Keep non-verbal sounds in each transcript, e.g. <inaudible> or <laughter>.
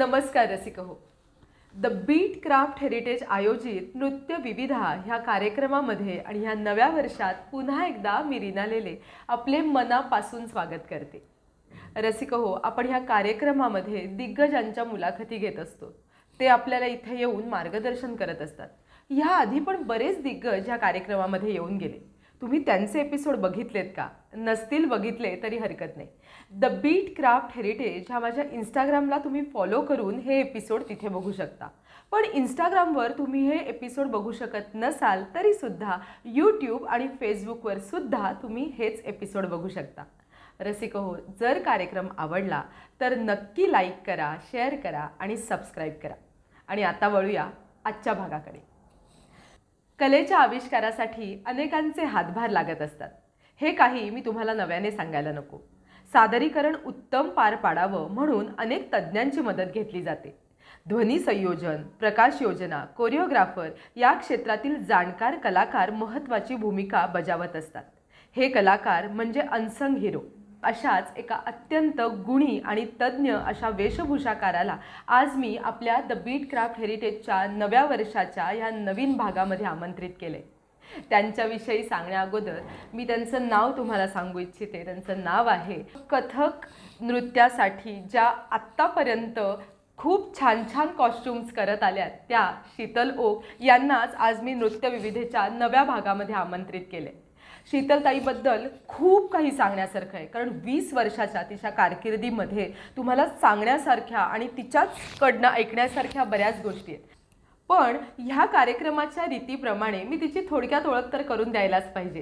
नमस्कार रसिक हो द बीट क्राफ्ट हेरिटेज आयोजित नृत्य विविधा ह्या कार्यक्रमामध्ये आणि ह्या नव्या वर्षात पुन्हा एकदा मी रिनालेले लेले आपले मनापासून स्वागत करते रसिक हो आपण ह्या कार्यक्रमामध्ये दिग्गजांच्या मुलाखती घेत असतो ते आपल्याला इथे येऊन मार्गदर्शन करत असतात ह्या आधी पण बरेच दिग्गज ह्या कार्यक्रमामध्ये येऊन गेले तुम्ही त्यांचे एपिसोड बघितलेत का नसतील बघितले तरी हरकत नाही द बीट क्राफ्ट हेरिटेज ह्या माझ्या इंस्टाग्रामला तुम्ही फॉलो करून हे एपिसोड तिथे बघू शकता पण इंस्टाग्रामवर तुम्ही हे एपिसोड बघू शकत नसाल तरीसुद्धा यूट्यूब आणि फेसबुकवर सुद्धा तुम्ही हेच एपिसोड बघू शकता रसिक हो जर कार्यक्रम आवडला तर नक्की लाईक करा शेअर करा आणि सबस्क्राईब करा आणि आता वळूया आजच्या भागाकडे कलेच्या आविष्कारासाठी अनेकांचे हातभार लागत असतात हे काही मी तुम्हाला नव्याने सांगायला नको सादरीकरण उत्तम पार पाडावं म्हणून अनेक तज्ज्ञांची मदत घेतली जाते ध्वनी संयोजन प्रकाश योजना कोरिओग्राफर या क्षेत्रातील जाणकार कलाकार महत्त्वाची भूमिका बजावत असतात हे कलाकार म्हणजे अनसंग हिरो अशाच एका अत्यंत गुणी आणि तज्ज्ञ अशा वेशभूषाकाराला आज मी आपल्या द बीट क्राफ्ट हेरिटेजच्या नव्या वर्षाच्या या नवीन भागामध्ये आमंत्रित केले त्यांच्याविषयी सांगण्या अगोदर मी त्यांचं नाव तुम्हाला सांगू इच्छिते त्यांचं नाव आहे कथक नृत्यासाठी ज्या आत्तापर्यंत खूप छान छान कॉस्ट्युम्स करत आल्या त्या शीतल ओक यांनाच आज मी नृत्य विविधेच्या नव्या भागामध्ये आमंत्रित केले शीतलताईबद्दल खूप काही सांगण्यासारखं आहे कारण वीस वर्षाच्या तिच्या कारकिर्दीमध्ये तुम्हाला सांगण्यासारख्या आणि तिच्याच ऐकण्यासारख्या बऱ्याच गोष्टी आहेत पण ह्या कार्यक्रमाच्या रीतीप्रमाणे मी तिची थोडक्यात ओळख तर करून द्यायलाच पाहिजे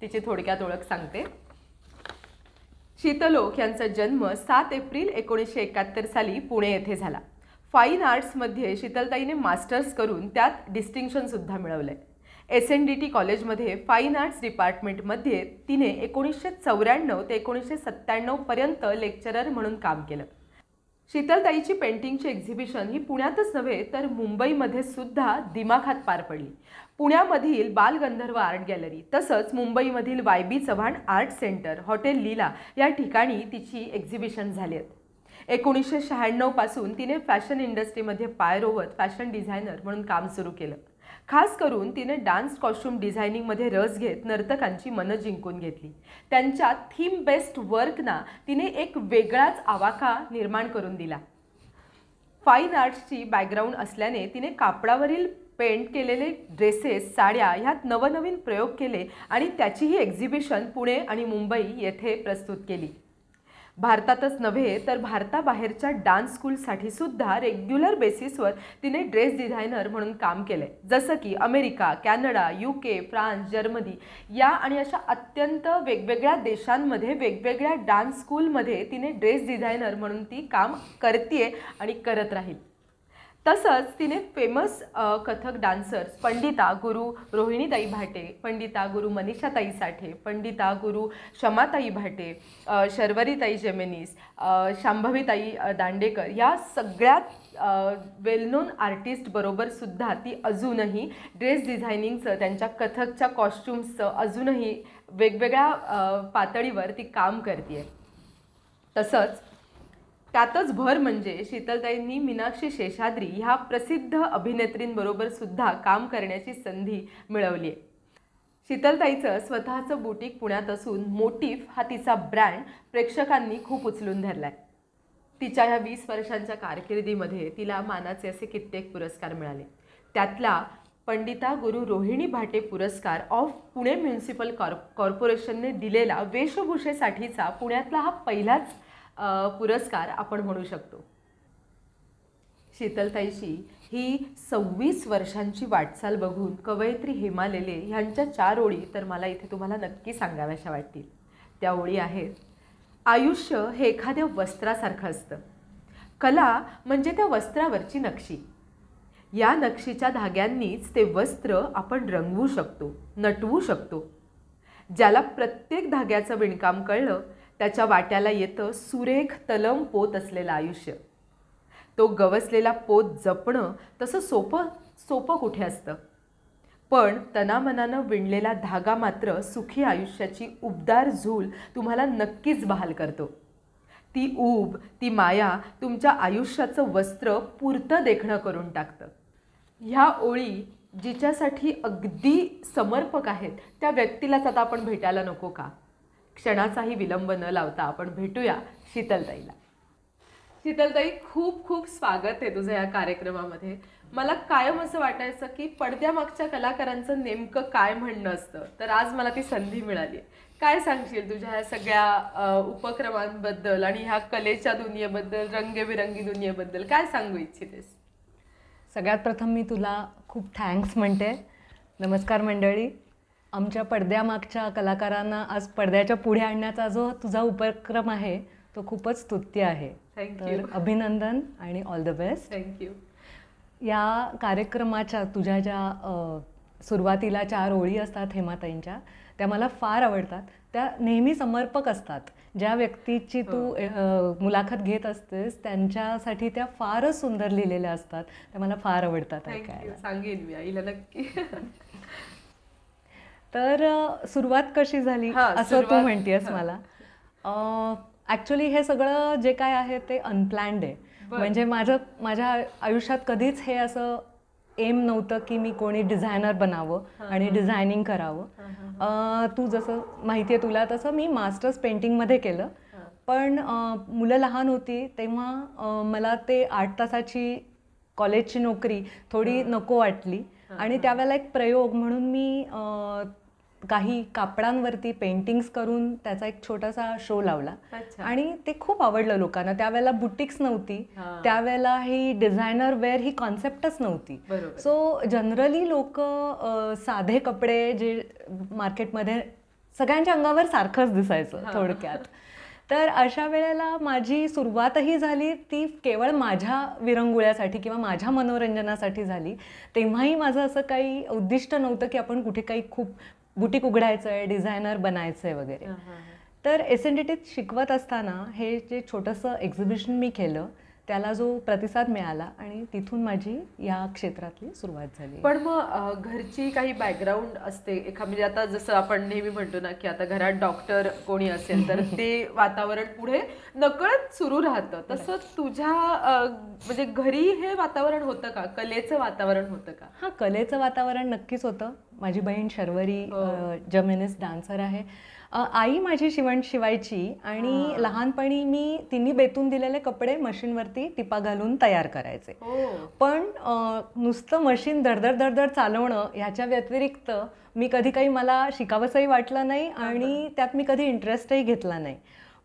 तिची थोडक्यात ओळख सांगते शीतलोक यांचा जन्म सात एप्रिल एकोणीसशे एकाहत्तर साली पुणे येथे झाला फाईन आर्ट्समध्ये शीतलताईने मास्टर्स करून त्यात डिस्टिंक्शनसुद्धा मिळवलं आहे एस एन डी टी कॉलेजमध्ये फाईन आर्ट्स डिपार्टमेंटमध्ये तिने एकोणीसशे चौऱ्याण्णव ते एकोणीसशे सत्त्याण्णवपर्यंत लेक्चरर म्हणून काम केलं शीतलताईची पेंटिंगची एक्झिबिशन ही पुण्यातच नव्हे तर मुंबईमध्ये सुद्धा दिमाखात पार पडली पुण्यामधील बालगंधर्व आर्ट गॅलरी तसंच मुंबईमधील Y B Chavan art centre hotel Leela या ठिकाणी तिची एक्झिबिशन झाली आहेत एकोणीसशे शहाण्णवपासून तिने फॅशन इंडस्ट्रीमध्ये पाय रोवत फॅशन डिझायनर म्हणून काम सुरू केलं खास करून तिने डान्स कॉस्ट्युम डिझायनिंगमध्ये रस घेत नर्तकांची मनं जिंकून घेतली त्यांच्या थीम बेस्ड वर्कना तिने एक वेगळाच आवाका निर्माण करून दिला फाईन आर्ट्सची बॅकग्राऊंड असल्याने तिने कापडावरील पेंट केलेले ड्रेसेस साड्या ह्यात नवनवीन प्रयोग केले आणि त्याचीही एक्झिबिशन पुणे आणि मुंबई येथे प्रस्तुत केली भारतातच नव्हे तर भारताबाहेरच्या डान्स स्कूलसाठी सुद्धा रेग्युलर बेसिसवर तिने ड्रेस डिझायनर म्हणून काम केलं आहे जसं की America Canada U K France Germany या आणि अशा अत्यंत वेगवेगळ्या देशांमध्ये वेगवेगळ्या डान्स स्कूलमध्ये तिने ड्रेस डिझायनर म्हणून ती काम करते आणि करत राहील तसंच तिने फेमस कथक डान्सर्स पंडिता गुरु रोहिणीताई भाटे पंडिता गुरु मनीषाताई साठे पंडिता गुरु क्षमाताई भाटे शर्वरीताई जेमेनीस शांभवीताई दांडेकर या सगळ्यात वेल नोन आर्टिस्टबरोबर सुद्धा ती अजूनही ड्रेस डिझायनिंगचं त्यांच्या कथकच्या कॉस्ट्युम्सचं अजूनही वेगवेगळ्या पातळीवर ती काम करते तसंच त्यातच भर म्हणजे शीतलताईंनी मीनाक्षी शेषाद्री ह्या प्रसिद्ध अभिनेत्रींबरोबर सुद्धा काम करण्याची संधी मिळवली आहे शीतलताईचं स्वतःचं बुटीक पुण्यात असून मोटिफ हा तिचा ब्रँड प्रेक्षकांनी खूप उचलून धरला तिच्या ह्या वीस वर्षांच्या कारकिर्दीमध्ये तिला मानाचे असे कित्येक पुरस्कार मिळाले त्यातला पंडिता गुरु रोहिणी भाटे पुरस्कार ऑफ पुणे म्युन्सिपल कॉर्प कॉर्पोरेशनने दिलेला वेशभूषेसाठीचा पुण्यातला हा पहिलाच पुरस्कार आपण म्हणू शकतो शीतलताईशी ही सव्वीस वर्षांची वाटचाल बघून कवयित्री हेमालेले ह्यांच्या चार ओळी तर मला इथे तुम्हाला नक्की सांगाव्याशा वाटतील त्या ओळी आहेत आयुष्य हे एखाद्या वस्त्रासारखं असतं कला म्हणजे त्या वस्त्रावरची नक्षी या नक्षीच्या धाग्यांनीच ते वस्त्र आपण रंगवू शकतो नटवू शकतो ज्याला प्रत्येक धाग्याचं विणकाम कळलं त्याच्या वाट्याला येतं सुरेख तलम पोत असलेलं आयुष्य तो गवसलेला पोत जपणं तसं सोपं सोपं कुठे असतं पण तनामनानं विणलेला धागा मात्र सुखी आयुष्याची उबदार झूल तुम्हाला नक्कीच बहाल करतो ती ऊब ती माया तुमच्या आयुष्याचं वस्त्र पुरतं देखणं करून टाकतं ह्या ओळी जिच्यासाठी अगदी समर्पक आहेत त्या व्यक्तीलाच आता आपण भेटायला नको का क्षणाचाही विलंब न लावता आपण भेटूया शीतलताईला शीतलताई खूप खूप स्वागत आहे तुझ्या या कार्यक्रमामध्ये मला कायम असं वाटायचं की पडद्यामागच्या कलाकारांचं नेमकं काय म्हणणं असतं तर आज मला ती संधी मिळाली काय सांगशील तुझ्या ह्या सगळ्या उपक्रमांबद्दल आणि ह्या कलेच्या दुनियेबद्दल रंगेबिरंगी दुनियेबद्दल काय सांगू इच्छितेस सगळ्यात प्रथम मी तुला खूप थँक्स म्हणते नमस्कार मंडळी आमच्या पडद्यामागच्या कलाकारांना आज पडद्याच्या पुढे आणण्याचा जो तुझा उपक्रम आहे तो खूपच स्तुत्य आहे तर अभिनंदन आणि ऑल द बेस्ट थँक्यू या कार्यक्रमाच्या तुझ्या ज्या सुरुवातीला चार ओळी असतात हेमाताईंच्या त्या मला फार आवडतात त्या नेहमी समर्पक असतात ज्या व्यक्तीची तू हो. मुलाखत घेत असतेस त्यांच्यासाठी त्या फारच सुंदर लिहिलेल्या असतात त्या मला फार आवडतात सांगेन मी आईला नक्की <laughs> तर सुरुवात कशी झाली असं तू म्हणतेस मला ऍक्च्युली हे सगळं जे काय आहे ते अनप्लॅन्ड आहे म्हणजे माझं माझ्या आयुष्यात कधीच हे असं एम नव्हतं की मी कोणी डिझायनर बनावं आणि डिझायनिंग करावं तू जसं माहिती आहे तुला तसं मी मास्टर्स पेंटिंगमध्ये केलं पण मुलं लहान होती तेव्हा मला ते आठ तासाची कॉलेजची नोकरी थोडी नको वाटली आणि त्यावेळेला एक प्रयोग म्हणून मी काही कापडांवरती पेंटिंग्स करून त्याचा एक छोटासा शो लावला आणि ते खूप आवडलं लोकांना त्यावेळेला बुटिक्स नव्हती त्यावेळेला ही डिझायनर वेअर ही कॉन्सेप्टच नव्हती सो जनरली लोक साधे कपडे जे मार्केटमध्ये सगळ्यांच्या अंगावर सारखंच दिसायचं थोडक्यात तर अशा वेळेला माझी सुरुवातही झाली ती केवळ माझ्या विरंगुळ्यासाठी किंवा माझ्या मनोरंजनासाठी झाली तेव्हाही माझं असं काही उद्दिष्ट नव्हतं की आपण कुठे काही खूप बुटीक उघडायचं आहे डिझायनर बनायचं आहे वगैरे तर एस एन डी टीत शिकवत असताना हे जे छोटंसं एक्झिबिशन मी केलं त्याला जो प्रतिसाद मिळाला आणि तिथून माझी या क्षेत्रातली सुरुवात झाली पण मग घरची काही बॅकग्राऊंड असते एखा म्हणजे आता जसं आपण नेहमी म्हणतो ना की आता घरात डॉक्टर कोणी असेल तर ते <laughs> वातावरण पुढे नकळत सुरू राहतं तसं तुझ्या म्हणजे घरी हे वातावरण होतं का कलेचं वातावरण होतं का हा कलेचं वातावरण नक्कीच होतं माझी बहीण शर्वरी हो. जमेनिस डान्सर आहे आई माझी शिवण शिवायची आणि लहानपणी मी तिन्ही बेतून दिलेले कपडे मशीनवरती टिपा घालून तयार करायचे हो. पण नुसतं मशीन धडधड धडधड चालवणं ह्याच्या व्यतिरिक्त मी कधी काही मला शिकावंसंही वाटलं नाही आणि त्यात मी कधी इंटरेस्टही घेतला नाही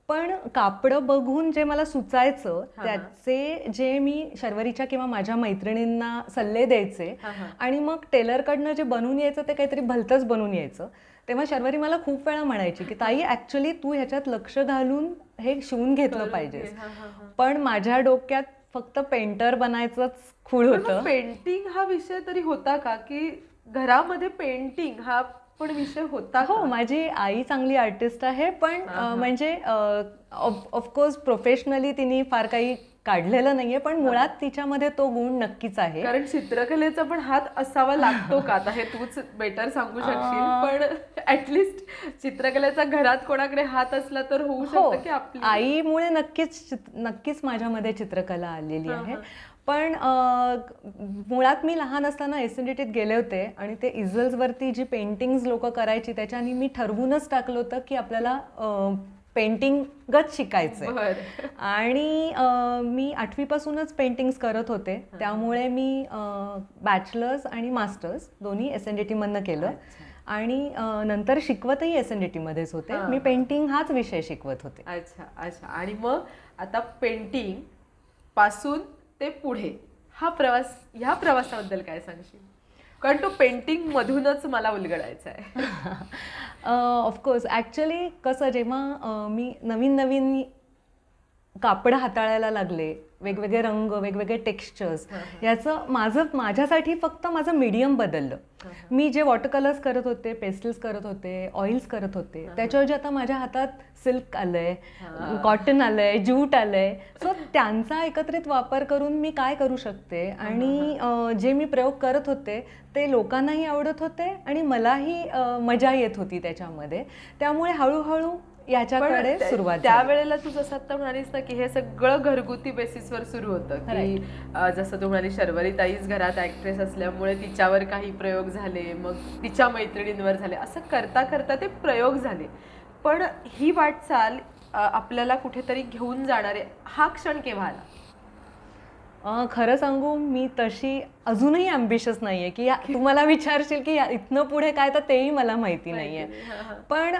पण कापडं बघून जे मला सुचायचं त्याचे जे मी शर्वरीच्या किंवा माझ्या मैत्रिणींना सल्ले द्यायचे आणि मग टेलरकडनं जे बनवून यायचं ते काहीतरी भलतंच बनवून यायचं तेव्हा शर्वरी मला खूप वेळा म्हणायची की ताई ऍक्च्युली तू ह्याच्यात लक्ष घालून हे शिवून घेतलं पाहिजेस पण माझ्या डोक्यात फक्त पेंटर बनायचंच खूळ होतं पेंटिंग हा विषय तरी होता का की घरामध्ये पेंटिंग हा पण विषय होता हो माझी आई चांगली आर्टिस्ट आहे पण म्हणजे ऑफकोर्स प्रोफेशनली तिने फार काही काढलेलं नाहीये पण मुळात तिच्यामध्ये तो गुण नक्कीच आहे कारण चित्रकलेचा पण हात असावा लागतो का आता हे तूच बेटर सांगू शकशील पण ऍटलिस्ट चित्रकलेचा घरात कोणाकडे हात असला तर होऊ हो. शकतो की आईमुळे नक्कीच नक्कीच माझ्यामध्ये चित्रकला आलेली आहे पण मुळात मी लहान असताना एसिडिटीत गेले होते आणि ते इझल्सवरती जी पेंटिंग्स लोक करायची त्याच्यानी मी ठरवूनच टाकलं होतं की आपल्याला पेंटिंगच शिकायचं आणि मी आठवीपासूनच पेंटिंग्स करत होते त्यामुळे मी बॅचलर्स आणि मास्टर्स दोन्ही एस एन डी टीमधनं केलं आणि नंतर शिकवतही एस एन डी टीमध्येच होते मी पेंटिंग हाच विषय शिकवत होते अच्छा अच्छा आणि मग आता पेंटिंग पासून ते पुढे हा प्रवास ह्या प्रवासाबद्दल काय सांगशील कारण तो पेंटिंग मधूनच मला उलगडायचा आहे <laughs> ऑफकोर्स ॲक्च्युली कसं जेव्हा मी नवीन नवीन कापड हाताळायला लागले वेगवेगळे रंग वेगवेगळे टेक्स्चर्स याचं माझं माझ्यासाठी फक्त माझं मीडियम बदललं मी जे वॉटर कलर्स करत होते पेस्टल्स करत होते ऑइल्स करत होते त्याच्यावर जे आता माझ्या हातात सिल्क आलंय कॉटन आलंय ज्यूट आलंय सो त्यांचा एकत्रित वापर करून मी काय करू शकते आणि जे मी प्रयोग करत होते ते लोकांनाही आवडत होते आणि मलाही मजा येत होती त्याच्यामध्ये त्यामुळे हळूहळू याच्याकडे सुरुवात त्यावेळेला तू जसं आता म्हणालीस ना की हे सगळं घरगुती बेसिसवर सुरू होतं की जसं तू म्हणाली शर्वरी ताईच घरात ऍक्ट्रेस असल्यामुळे तिच्यावर काही प्रयोग झाले मग तिच्या मैत्रिणींवर झाले असं करता करता ते प्रयोग झाले पण ही वाटचाल आपल्याला कुठेतरी घेऊन जाणारे हा क्षण केव्हा आला खरं सांगू मी तशी अजूनही अम्बिशियस नाही आहे की या तुम्हाला विचारशील की या इथनं पुढे काय तर तेही मला माहिती नाही आहे पण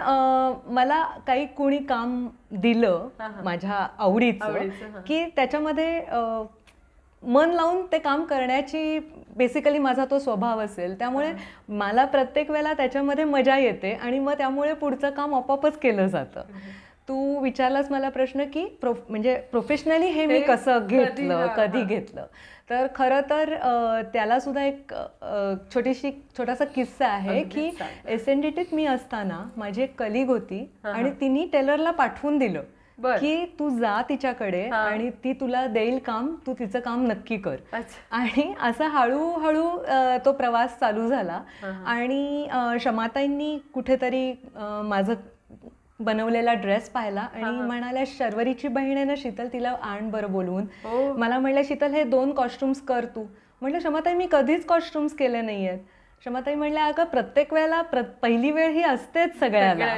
मला काही कोणी काम दिलं माझ्या आवडीचं की त्याच्यामध्ये मन लावून ते काम करण्याची बेसिकली माझा तो स्वभाव असेल त्यामुळे मला प्रत्येक वेळेला त्याच्यामध्ये मजा येते आणि मग त्यामुळे पुढचं काम आपोआपच केलं जातं तू विचारलास मला प्रश्न की प्रो म्हणजे प्रोफेशनली हे मी कसं घेतलं कधी घेतलं तर खरं तर त्याला सुद्धा एक छोटीशी छोटासा किस्सा आहे की एस एन मी असताना माझी एक कलिग होती आणि तिने टेलरला पाठवून दिलं की तू जा तिच्याकडे आणि ती तुला देईल काम तू तिचं काम नक्की कर आणि असा हळूहळू तो प्रवास चालू झाला आणि क्षमाताईंनी कुठेतरी माझं बनवलेला ड्रेस पाहिला आणि म्हणाल्या शर्वरीची बहीण आहे ना शीतल तिला आण बरं बोलवून हो. मला म्हणलं शीतल हे दोन कॉस्ट्युम्स कर तू म्हटलं क्षमाताई मी कधीच कॉस्ट्युम्स केले नाही आहेत क्षमाताई म्हणल्या अगं प्रत्येक वेळेला पहिली वेळ ही असतेच सगळ्याला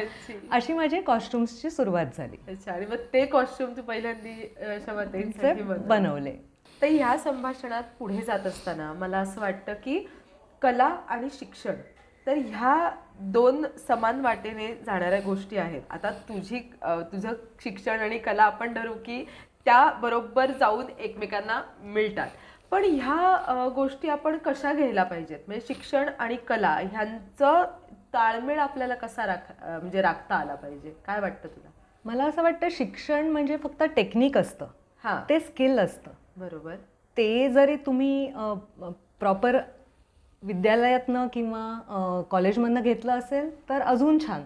अशी माझी कॉस्ट्युम्सची सुरुवात झाली आणि मग ते कॉस्ट्युम तू पहिल्यांदा क्षमाताईंचे बनवले तर ह्या संभाषणात पुढे जात असताना मला असं वाटतं की कला आणि शिक्षण तर ह्या दोन समान वाटेने जाणाऱ्या गोष्टी आहेत आता तुझी तुझं शिक्षण आणि कला आपण धरू की त्याबरोबर जाऊन एकमेकांना मिळतात पण ह्या गोष्टी आपण कशा घ्यायला पाहिजेत म्हणजे शिक्षण आणि कला ह्यांचं ताळमेळ आपल्याला कसा राख म्हणजे राखता आला पाहिजे काय वाटतं तुला मला असं वाटतं शिक्षण म्हणजे फक्त टेक्निक असतं हां ते स्किल असतं बरोबर ते जरी तुम्ही प्रॉपर विद्यालयातनं किंवा कॉलेजमधनं घेतलं असेल तर अजून छान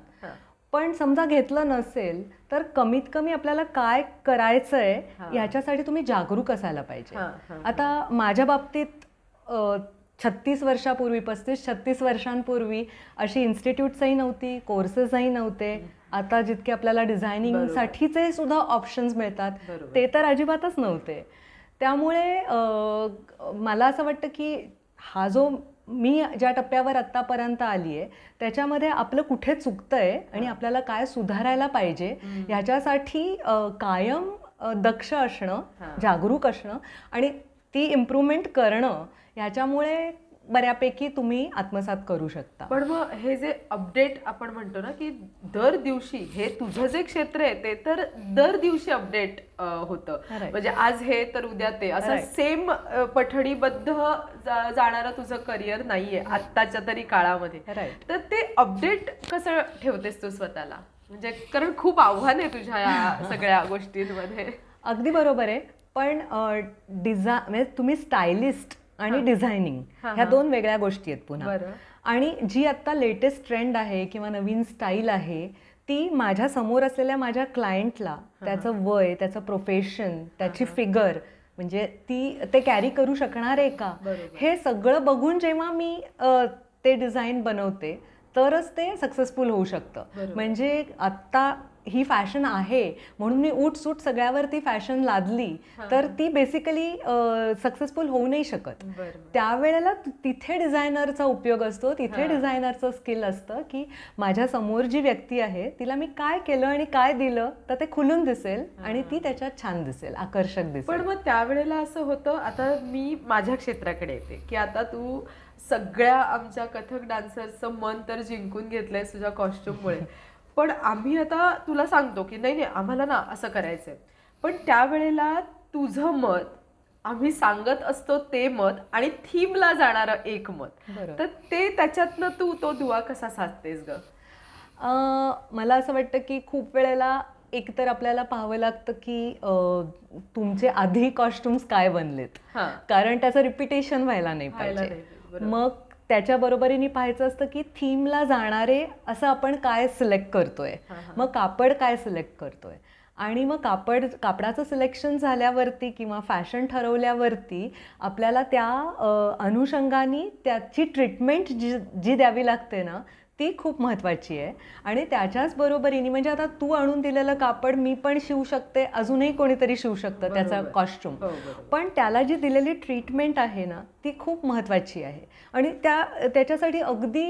पण समजा घेतलं नसेल तर कमीत कमी आपल्याला काय करायचं आहे ह्याच्यासाठी तुम्ही जागरूक असायला पाहिजे आता माझ्या बाबतीत छत्तीस वर्षापूर्वी पस्तीस छत्तीस वर्षांपूर्वी अशी इन्स्टिट्यूट्सही नव्हती कोर्सेसही नव्हते आता जितके आपल्याला डिझायनिंगसाठीचे सुद्धा ऑप्शन्स मिळतात ते तर अजिबातच नव्हते त्यामुळे मला असं वाटतं की हा जो मी ज्या टप्प्यावर आत्तापर्यंत आली आहे त्याच्यामध्ये आपलं कुठे चुकतं आहे आणि आपल्याला काय सुधारायला पाहिजे ह्याच्यासाठी कायम दक्ष असणं जागरूक असणं आणि ती इम्प्रूव्हमेंट करणं ह्याच्यामुळे बऱ्यापैकी तुम्ही आत्मसात करू शकता पण मग हे जे अपडेट आपण म्हणतो ना की दर दिवशी हे तुझं जे क्षेत्र आहे ते तर दर दिवशी अपडेट होतं म्हणजे आज हे तर उद्या ते असं सेम पठडीबद्ध जाणारं तुझं करिअर नाहीये आत्ताच्या तरी काळामध्ये तर ते अपडेट कसं ठेवतेस तू स्वतःला म्हणजे कारण खूप आव्हान आहे तुझ्या या <laughs> सगळ्या गोष्टींमध्ये अगदी बरोबर आहे पण डिझा म्हणजे तुम्ही स्टायलिस्ट आणि डिझायनिंग ह्या दोन वेगळ्या गोष्टी आहेत पुन्हा आणि जी आत्ता लेटेस्ट ट्रेंड आहे किंवा नवीन स्टाईल आहे ती माझ्या समोर असलेल्या माझ्या क्लायंटला त्याचं वय त्याचं प्रोफेशन त्याची फिगर म्हणजे ती ते कॅरी करू शकणार आहे का हे सगळं बघून जेव्हा मी ते डिझाईन बनवते तरच ते सक्सेसफुल होऊ शकतं म्हणजे आत्ता ही फॅशन आहे म्हणून मी उठ सगळ्यावर ती फॅशन लादली तर ती बेसिकली सक्सेसफुल होऊ नाही शकत त्यावेळेला तिथे डिझायनरचा उपयोग असतो तिथे डिझायनरचं स्किल असतं की माझ्या समोर जी व्यक्ती आहे तिला मी काय केलं आणि काय दिलं तर ते खुलून दिसेल आणि ती त्याच्यात छान दिसेल आकर्षक दिसेल पण मग त्यावेळेला असं होतं आता मी माझ्या क्षेत्राकडे येते की आता तू सगळ्या आमच्या कथक डान्सर्सचं मन तर जिंकून घेतलंय तुझ्या कॉस्ट्युममुळे <laughs> पण आम्ही आता तुला सांगतो की नाही नाही आम्हाला ना असं करायचंय पण त्यावेळेला तुझं मत आम्ही सांगत असतो ते मत आणि थीमला जाणारं एक मत तर ते त्याच्यातनं तू तो दुवा कसा साधतेस ग मला असं वाटतं की खूप वेळेला एकतर आपल्याला पाहावं लागतं की तुमचे आधी कॉस्ट्युम्स काय बनलेत कारण त्याचं रिपिटेशन व्हायला नाही पाहिजे मग त्याच्या बरोबरीने पाहायचं असतं की थीमला जाणारे असं आपण काय सिलेक्ट करतोय मग कापड काय सिलेक्ट करतोय आणि मग कापड कापडाचं सिलेक्शन झाल्यावरती किंवा फॅशन ठरवल्यावरती आपल्याला त्या अनुषंगाने त्याची ट्रीटमेंट जी जी द्यावी लागते ना ती खूप महत्त्वाची आहे आणि त्याच्याच बरोबरीने म्हणजे आता तू आणून दिलेलं कापड मी पण शिवू शकते अजूनही कोणीतरी शिवू शकतं त्याचा कॉस्ट्युम हो, पण त्याला जी दिलेली ट्रीटमेंट आहे ना ती खूप महत्त्वाची आहे आणि त्या त्याच्यासाठी अगदी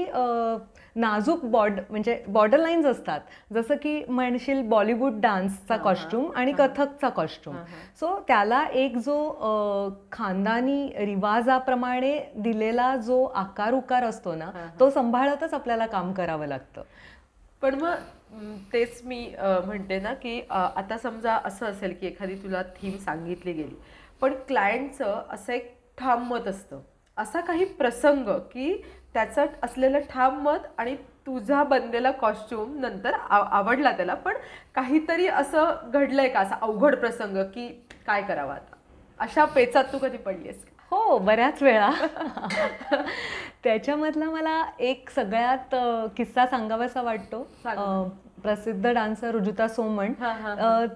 नाजूक बॉड म्हणजे बॉर्डर लाईन्स असतात जसं की म्हणशील बॉलिवूड डान्सचा कॉस्ट्यूम आणि कथकचा कॉस्ट्यूम सो त्याला एक जो खानदानी रिवाजाप्रमाणे दिलेला जो आकार उकार असतो ना तो सांभाळतच आपल्याला काम करावं लागतं पण मग तेच मी म्हणते ना की आता समजा असं असेल की एखादी तुला थीम सांगितली गेली पण क्लायंटचं असं एक ठाम मत असतं असा काही प्रसंग की त्याचं असलेलं ठाम मत आणि तुझा बनलेला कॉस्ट्युम नंतर आवडला त्याला पण काहीतरी असं घडलंय का असा अवघड प्रसंग की काय करावा आता अशा पेचात तू कधी पडलीस हो बऱ्याच वेळा त्याच्यामधला मला एक सगळ्यात किस्सा सांगावासा वाटतो प्रसिद्ध डान्सर रुजुता सोमण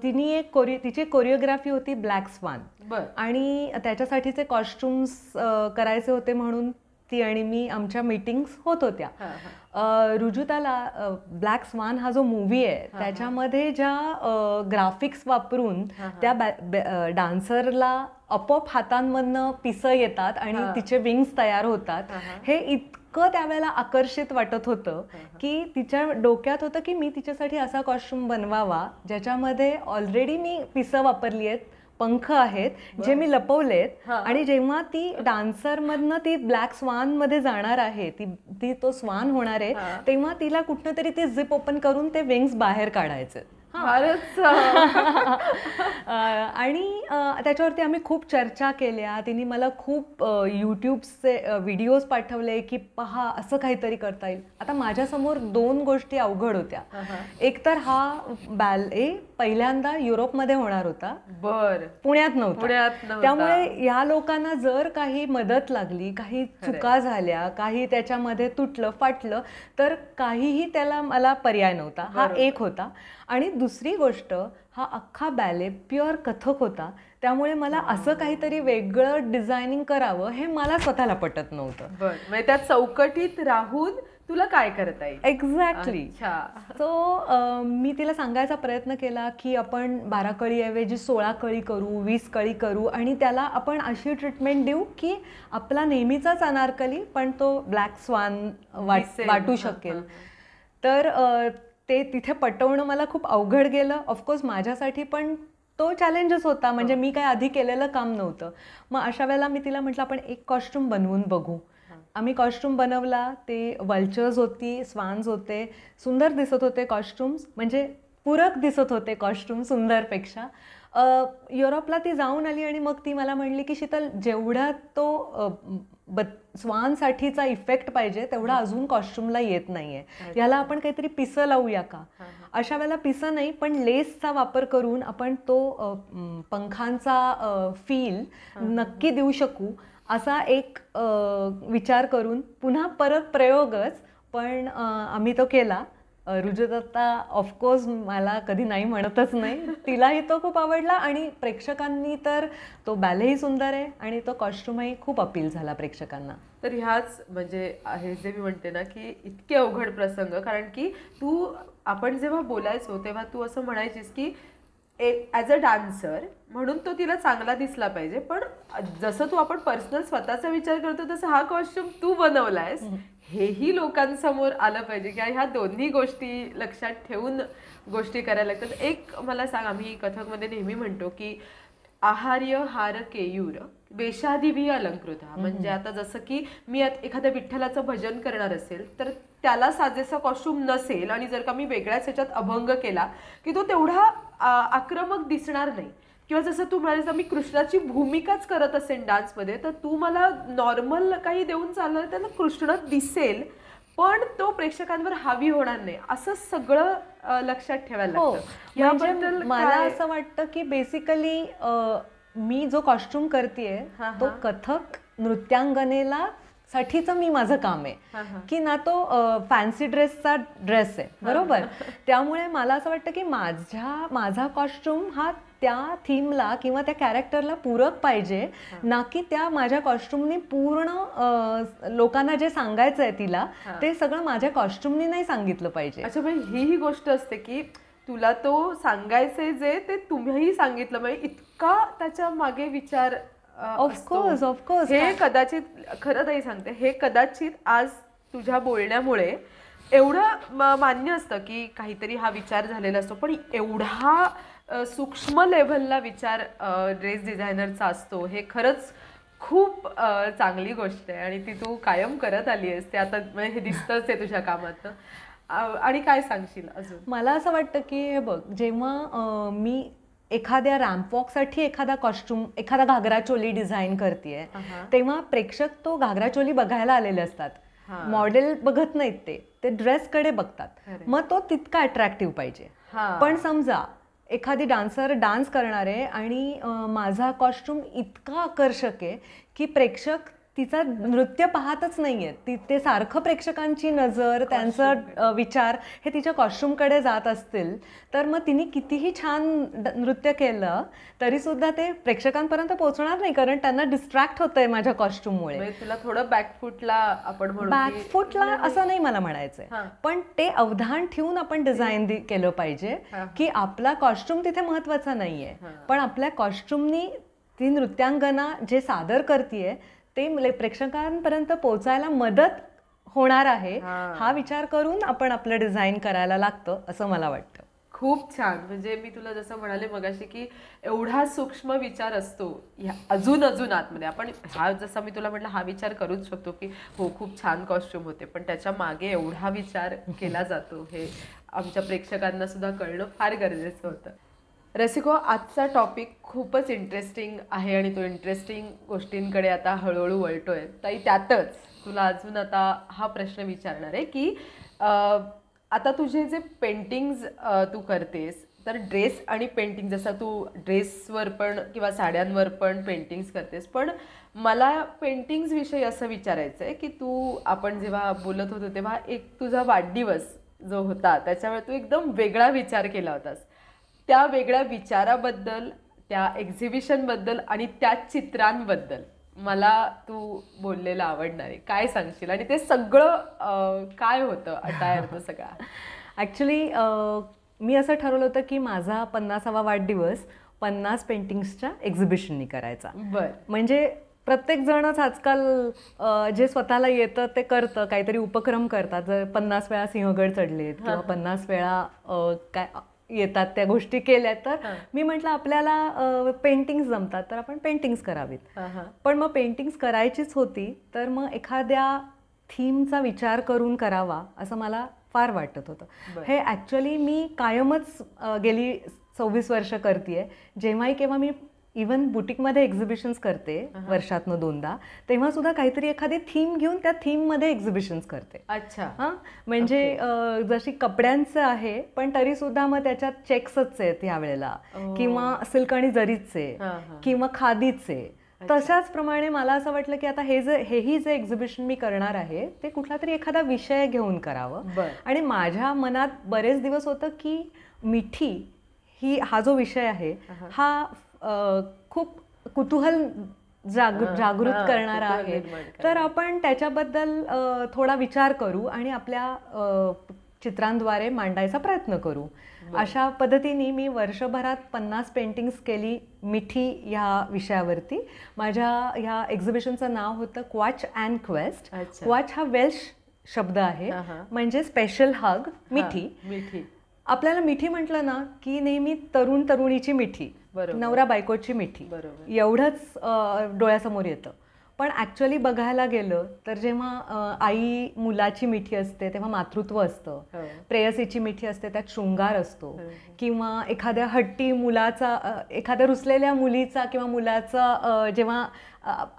तिने एक कोरिओ तिची कोरिओग्राफी होती ब्लॅक स्वान आणि त्याच्यासाठीचे कॉस्ट्युम्स करायचे होते म्हणून ती आणि मी आमच्या मीटिंग्स होत होत्या रुजुताला ब्लॅक स्वान हा जो मूवी आहे त्याच्यामध्ये ज्या ग्राफिक्स वापरून त्या डान्सरला आपोआप हातांमधनं पिसं येतात आणि तिचे विंग्स तयार होतात हे इतकं त्यावेळेला आकर्षित वाटत होतं की तिच्या डोक्यात होतं की मी तिच्यासाठी असा कॉस्ट्युम बनवावा ज्याच्यामध्ये ऑलरेडी मी पिसं वापरली आहेत पंख आहेत जे मी लपवलेत आणि जेव्हा ती डान्सर मधनं ती ब्लॅक स्वान मध्ये जाणार आहे ती ती तो स्वान होणार आहे तेव्हा तिला कुठनं तरी ते झिप ओपन करून ते विंग्स बाहेर काढायचे <laughs> आणि त्याच्यावरती आम्ही खूप चर्चा केल्या तिने मला खूप युट्यूबचे व्हिडिओज पाठवले की पहा असं काहीतरी करता येईल आता माझ्यासमोर दोन गोष्टी अवघड होत्या एक तर हा बॅले पहिल्यांदा युरोपमध्ये होणार होता बर पुण्यात नव्हता त्यामुळे या लोकांना जर काही मदत लागली काही चुका झाल्या काही त्याच्यामध्ये तुटलं फाटलं तर काहीही त्याला मला पर्याय नव्हता हा एक होता आणि दुसरी गोष्ट हा अख्खा बॅले प्युअर कथक होता त्यामुळे मला असं काहीतरी वेगळं डिझायनिंग करावं हे मला स्वतःला पटत नव्हतं म्हणजे त्या चौकटीत राहून तुला काय करता येईल एक्झॅक्टली सो मी तिला सांगायचा प्रयत्न केला की आपण बारा कळीऐवजी सोळा कळी करू वीस कळी करू आणि त्याला आपण अशी ट्रीटमेंट देऊ की आपला नेहमीचाच अनारकली पण तो ब्लॅक स्वान वाट वाटू शकेल तर ते तिथे पटवणं मला खूप अवघड गेलं ऑफकोर्स माझ्यासाठी पण तो चॅलेंजच होता म्हणजे हो. मी काय आधी केलेलं काम नव्हतं मग अशा वेळेला मी तिला म्हटलं आपण एक कॉस्ट्यूम बनवून बघू आम्ही कॉस्ट्यूम बनवला ते वल्चर्स होती स्वान्स होते सुंदर दिसत होते कॉस्ट्यूम्स म्हणजे पूरक दिसत होते कॉस्ट्यूम सुंदरपेक्षा युरोपला ती जाऊन आली आणि मग ती मला म्हणली की शीतल जेवढा तो ब स्वानसाठीचा इफेक्ट पाहिजे तेवढा अजून कॉस्ट्युमला येत नाहीये याला आपण काहीतरी पिसं लावूया का अशा वेळेला पिसं नाही पण लेसचा वापर करून आपण तो पंखांचा फील नक्की देऊ शकू असा एक विचार करून पुन्हा परत प्रयोगच पण आम्ही तो केला रुजदत्ता ऑफकोर्स मला कधी नाही म्हणतच नाही तिलाही तो खूप आवडला आणि प्रेक्षकांनी तर तो बॅलेही सुंदर आहे आणि तो कॉस्ट्युमही खूप अपील झाला प्रेक्षकांना तर ह्याच म्हणजे हे जे मी म्हणते ना की इतके अवघड प्रसंग कारण की तू आपण जेव्हा बोलायचो तेव्हा तू असं म्हणायचीस की एज ॲज अ डान्सर म्हणून तो तिला चांगला दिसला पाहिजे पण जसं तू आपण पर्सनल स्वतःचा विचार करतो तसं हा कॉस्ट्युम तू बनवलायस हेही लोकांसमोर आलं पाहिजे किंवा ह्या दोन्ही गोष्टी लक्षात ठेवून गोष्टी करायला लागतात एक मला सांग आम्ही कथकमध्ये नेहमी म्हणतो की आहार्य हार केयूर वेशादिभी अलंकृत म्हणजे आता जसं की मी एखाद्या विठ्ठलाचं भजन करणार असेल तर त्याला साजेसा कॉस्ट्यूम नसेल आणि जर का मी वेगळ्याच ह्याच्यात अभंग केला की तो तेवढा आक्रमक दिसणार नाही किंवा जसं तू म्हणालीस मी कृष्णाची भूमिकाच करत असेन डान्समध्ये तर तू मला नॉर्मल काही देऊन चाललं त्यांना कृष्ण दिसेल पण तो प्रेक्षकांवर हावी होणार नाही असं सगळं लक्षात ठेवायला हो म्हणजे मला असं वाटतं की बेसिकली मी जो कॉस्ट्युम करतेय तो कथक नृत्यांगनेला साठीच मी माझं काम आहे की ना तो फॅन्सी ड्रेसचा ड्रेस आहे बरोबर त्यामुळे मला असं वाटतं की माझ्या माझा कॉस्ट्युम हा त्या थीमला किंवा त्या कॅरेक्टरला पूरक पाहिजे ना की त्या माझ्या कॉस्ट्युमनी पूर्ण लोकांना जे सांगायचं आहे तिला ते सगळं माझ्या कॉस्ट्युमनी नाही सांगितलं पाहिजे अच्छा ही ही गोष्ट असते की तुला तो सांगायचंय जे ते तुम्हीही सांगितलं म्हणजे इतका त्याच्या मागे विचार ऑफकोर्स ऑफकोर्स हे कदाचित खरं नाही सांगते हे कदाचित आज तुझ्या बोलण्यामुळे एवढं मान्य असतं की काहीतरी हा विचार झालेला असतो पण एवढा सूक्ष्म लेव्हलला विचार ड्रेस डिझायनरचा असतो हे खरंच खूप चांगली गोष्ट आहे आणि ती तू कायम करत आली आहेस ते आता म्हणजे हे दिसतच आहे तुझ्या कामात आणि काय सांगशील अजून मला असं वाटतं की हे बघ जेव्हा मी एखाद्या रॅम्पवॉकसाठी एखादा कॉस्ट्युम एखादा घागरा चोली डिझाईन करते तेव्हा प्रेक्षक तो घागरा चोली बघायला आलेले असतात मॉडेल बघत नाहीत ते ड्रेसकडे बघतात मग तो तितका अट्रॅक्टिव्ह पाहिजे पण समजा एखादी डान्सर डान्स करणार आहे आणि माझा कॉस्ट्यूम इतका आकर्षक आहे की प्रेक्षक तिचा नृत्य पाहतच नाहीये ती ते सारखं प्रेक्षकांची नजर त्यांचं विचार हे तिच्या कॉस्ट्युमकडे जात असतील तर मग तिने कितीही छान नृत्य केलं तरीसुद्धा ते प्रेक्षकांपर्यंत पोहोचणार नाही कारण त्यांना डिस्ट्रॅक्ट होतंय माझ्या कॉस्ट्युममुळे म्हणजे तिला थोडं बॅकफूटला आपण बॅकफूटला म्हणजे असं नाही मला म्हणायचंय पण ते अवधान ठेवून आपण डिझाईन केलं पाहिजे की आपला कॉस्ट्युम तिथे महत्वाचा नाहीये पण आपल्या कॉस्ट्युमनी ती नृत्यांगना जे सादर करते ते प्रेक्षकांपर्यंत पोहोचायला मदत होणार आहे हा विचार करून आपण आपलं डिझाईन करायला लागतं असं मला वाटतं खूप छान म्हणजे मी तुला जसं म्हणाले मगाशी की एवढा सूक्ष्म विचार असतो अजून अजून आतमध्ये आपण हा जसा मी तुला म्हटलं हा विचार करूच शकतो की हो खूप छान कॉस्ट्युम होते पण त्याच्या मागे एवढा विचार केला जातो हे आमच्या प्रेक्षकांना सुद्धा कळणं फार गरजेचं होतं रसिको हो, आजचा टॉपिक खूपच इंटरेस्टिंग आहे आणि तो इंटरेस्टिंग गोष्टींकडे आता हळूहळू वळतो आहे ताई त्यातच तुला अजून आता हा प्रश्न विचारणार आहे की आता तुझे जे पेंटिंग्ज तू करतेस तर ड्रेस आणि पेंटिंग जसं तू ड्रेसवर पण किंवा साड्यांवर पण पेंटिंग्स करतेस पण मला पेंटिंग्सविषयी असं विचारायचं आहे की तू आपण जेव्हा बोलत होतो तेव्हा एक तुझा वाढदिवस जो होता त्याच्यामुळे तू एकदम वेगळा विचार केला होतास त्या वेगळ्या विचाराबद्दल त्या एक्झिबिशनबद्दल आणि त्या चित्रांबद्दल मला तू बोललेलं आवडणार आहे काय सांगशील आणि ते सगळं काय होतं अटायर सगळा ॲक्च्युली मी असं ठरवलं होतं की माझा पन्नासावा वाढदिवस पन्नास पेंटिंग्सच्या एक्झिबिशननी करायचा बरं म्हणजे प्रत्येकजणच आजकाल जे स्वतःला येतं ते करतं काहीतरी उपक्रम करतात जर पन्नास वेळा सिंहगड चढलेत किंवा पन्नास वेळा काय येतात त्या गोष्टी केल्या तर मी म्हटलं आपल्याला पेंटिंग्स जमतात तर आपण पेंटिंग्स करावीत पण मग पेंटिंग्स करायचीच होती तर मग एखाद्या थीमचा विचार करून करावा असं मला फार वाटत होतं हे ॲक्च्युली मी कायमच गेली सव्वीस वर्ष करते जेव्हाही केव्हा मी इवन बुटीकमध्ये एक्झिबिशन्स करते वर्षातनं दोनदा तेव्हा सुद्धा काहीतरी एखादी थीम घेऊन त्या थीम मध्ये एक्झिबिशन्स करते अच्छा हां म्हणजे जशी कपड्यांचं आहे पण तरी सुद्धा मग त्याच्यात चेक्सच आहेत ह्या वेळेला किंवा सिल्क आणि जरीचे किंवा खादीचे तशाच प्रमाणे मला असं वाटलं की आता हे जे हेही जे एक्झिबिशन मी करणार आहे ते कुठला तरी एखादा विषय घेऊन करावं आणि माझ्या मनात बरेच दिवस होतं की मिठी ही हा जो विषय आहे हा खूप कुतूहल जाग जागृत करणारा आहे तर आपण त्याच्याबद्दल थोडा विचार करू आणि आपल्या चित्रांद्वारे मांडायचा प्रयत्न करू अशा पद्धतीने मी वर्षभरात पन्नास पेंटिंग्स केली मिठी ह्या विषयावरती माझ्या ह्या एक्झिबिशनचं नाव होतं क्वाच अँड क्वेस्ट क्वाच हा वेल्श शब्द आहे म्हणजे स्पेशल हग मिठी मिठी आपल्याला मिठी म्हटलं ना की नेहमी तरुण तरुणीची मिठी नवरा बायकोची मिठी एवढंच डोळ्यासमोर येतं पण ॲक्च्युली बघायला गेलं तर जेव्हा आई मुलाची मिठी असते तेव्हा मातृत्व असतं हो. प्रेयसीची मिठी असते त्यात शृंगार असतो किंवा एखाद्या हट्टी मुलाचा एखाद्या रुसलेल्या मुलीचा किंवा मुलाचा जेव्हा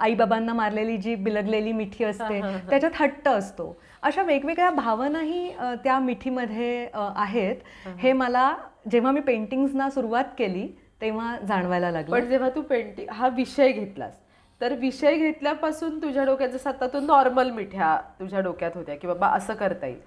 आईबाबांना मारलेली जी बिलगलेली मिठी असते त्याच्यात हट्ट असतो अशा वेगवेगळ्या भावनाही त्या मिठीमध्ये आहेत हे मला जेव्हा मी पेंटिंग्सना सुरुवात केली तेव्हा जाणवायला लागलं पण जेव्हा तू पेंटिंग हा विषय घेतलास तर विषय घेतल्यापासून तुझ्या डोक्यात जसं आता नॉर्मल मिठ्या तुझ्या डोक्यात होत्या की बाबा असं करता येईल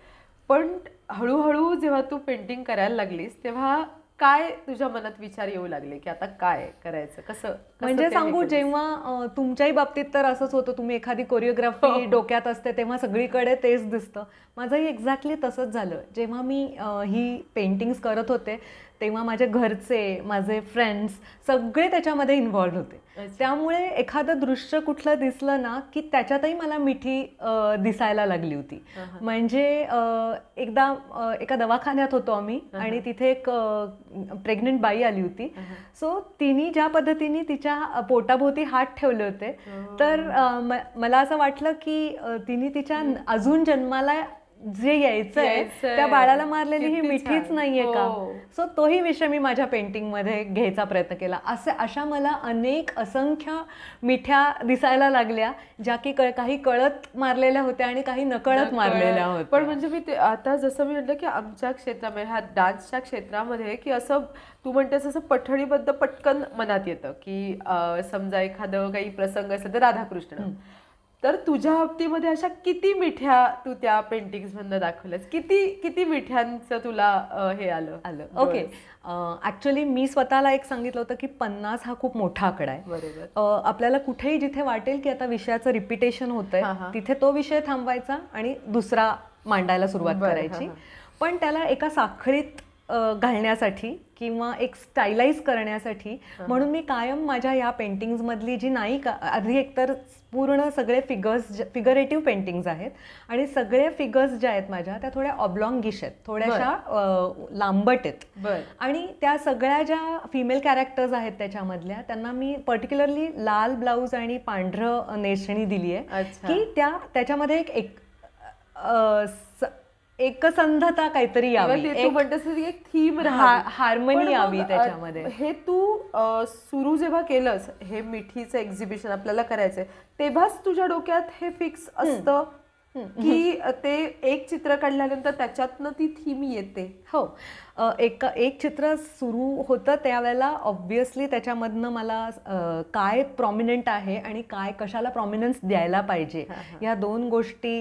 पण हळूहळू जेव्हा तू पेंटिंग करायला लागलीस तेव्हा काय तुझ्या मनात विचार येऊ लागले की आता काय करायचं कसं म्हणजे सांगू जेव्हा तुमच्याही बाबतीत तर असंच होतं तुम्ही एखादी कोरिओग्राफी हो, हो. डोक्यात असते तेव्हा सगळीकडे तेच दिसतं माझंही एक्झॅक्टली तसंच झालं जेव्हा मी ही पेंटिंग्स करत होते तेव्हा माझे घरचे माझे फ्रेंड्स सगळे त्याच्यामध्ये इन्व्हॉल्व होते त्यामुळे एखादं दृश्य कुठलं दिसलं ना की त्याच्यातही मला मिठी दिसायला लागली होती म्हणजे एकदा एका दवाखान्यात होतो आम्ही आणि तिथे एक प्रेग्नंट बाई आली होती सो तिने ज्या पद्धतीने तिच्या पोटाभोवती हात ठेवले होते तर हो. मला असं वाटलं की तिने तिच्या अजून जन्माला जे यायचंय त्या बाळाला मारलेली ही मिठीच नाहीये का सो हो. तोही विषय मी माझ्या पेंटिंग मध्ये घ्यायचा प्रयत्न केला असे अशा मला अनेक असंख्य मिठ्या दिसायला लागल्या ज्या की काही कळत मारलेल्या होत्या आणि काही नकळत मारलेल्या होत्या पण म्हणजे मी आता जसं मी म्हटलं की आमच्या क्षेत्रामध्ये ह्या डान्सच्या क्षेत्रामध्ये की असं तू म्हणतेस असं पठणीबद्दल पटकन मनात येतं की समजा एखादं काही प्रसंग असेल तर राधाकृष्ण तर तुझ्या बाबतीमध्ये अशा किती मिठ्या तू त्या पेंटिंग्समधनं दाखवल्यास किती किती मिठ्यांचं तुला हे आलं आलं ओके ॲक्च्युली मी स्वतःला एक सांगितलं होतं की पन्नास हा खूप मोठा आकडा आहे बरोबर आपल्याला कुठेही जिथे वाटेल की आता विषयाचं रिपिटेशन होत आहे तिथे तो विषय थांबवायचा आणि दुसरा मांडायला सुरुवात करायची पण त्याला एका साखळीत घालण्यासाठी किंवा एक स्टाईलाइज करण्यासाठी म्हणून मी कायम माझ्या या पेंटिंग्समधली जी नाही का आधी एकतर पूर्ण सगळे फिगर्स फिगरेटिव्ह पेंटिंग्ज आहेत आणि सगळे फिगर्स ज्या आहेत माझ्या त्या थोड्या ऑब्लॉंगिश आहेत थोड्याशा लांबट आहेत आणि त्या सगळ्या ज्या फिमेल कॅरेक्टर्स आहेत त्याच्यामधल्या त्यांना मी पर्टिक्युलरली लाल ब्लाऊज आणि पांढरं नेसणी दिली आहे की त्या त्याच्यामध्ये एक एकसंधता काहीतरी यावी एक एक थीम हार्मनी यावी त्याच्यामध्ये हे तू सुरू जेव्हा केलंस हे मिठीचं एक्झिबिशन आपल्याला करायचंय तेव्हाच तुझ्या डोक्यात हे फिक्स असतं की ते एक चित्र काढल्यानंतर त्याच्यातनं ती थीम येते हो एक एक चित्र सुरू होतं त्यावेळेला ऑब्वियसली त्याच्यामधनं मला काय प्रॉमिनंट आहे आणि काय कशाला प्रॉमिनन्स द्यायला पाहिजे या दोन गोष्टी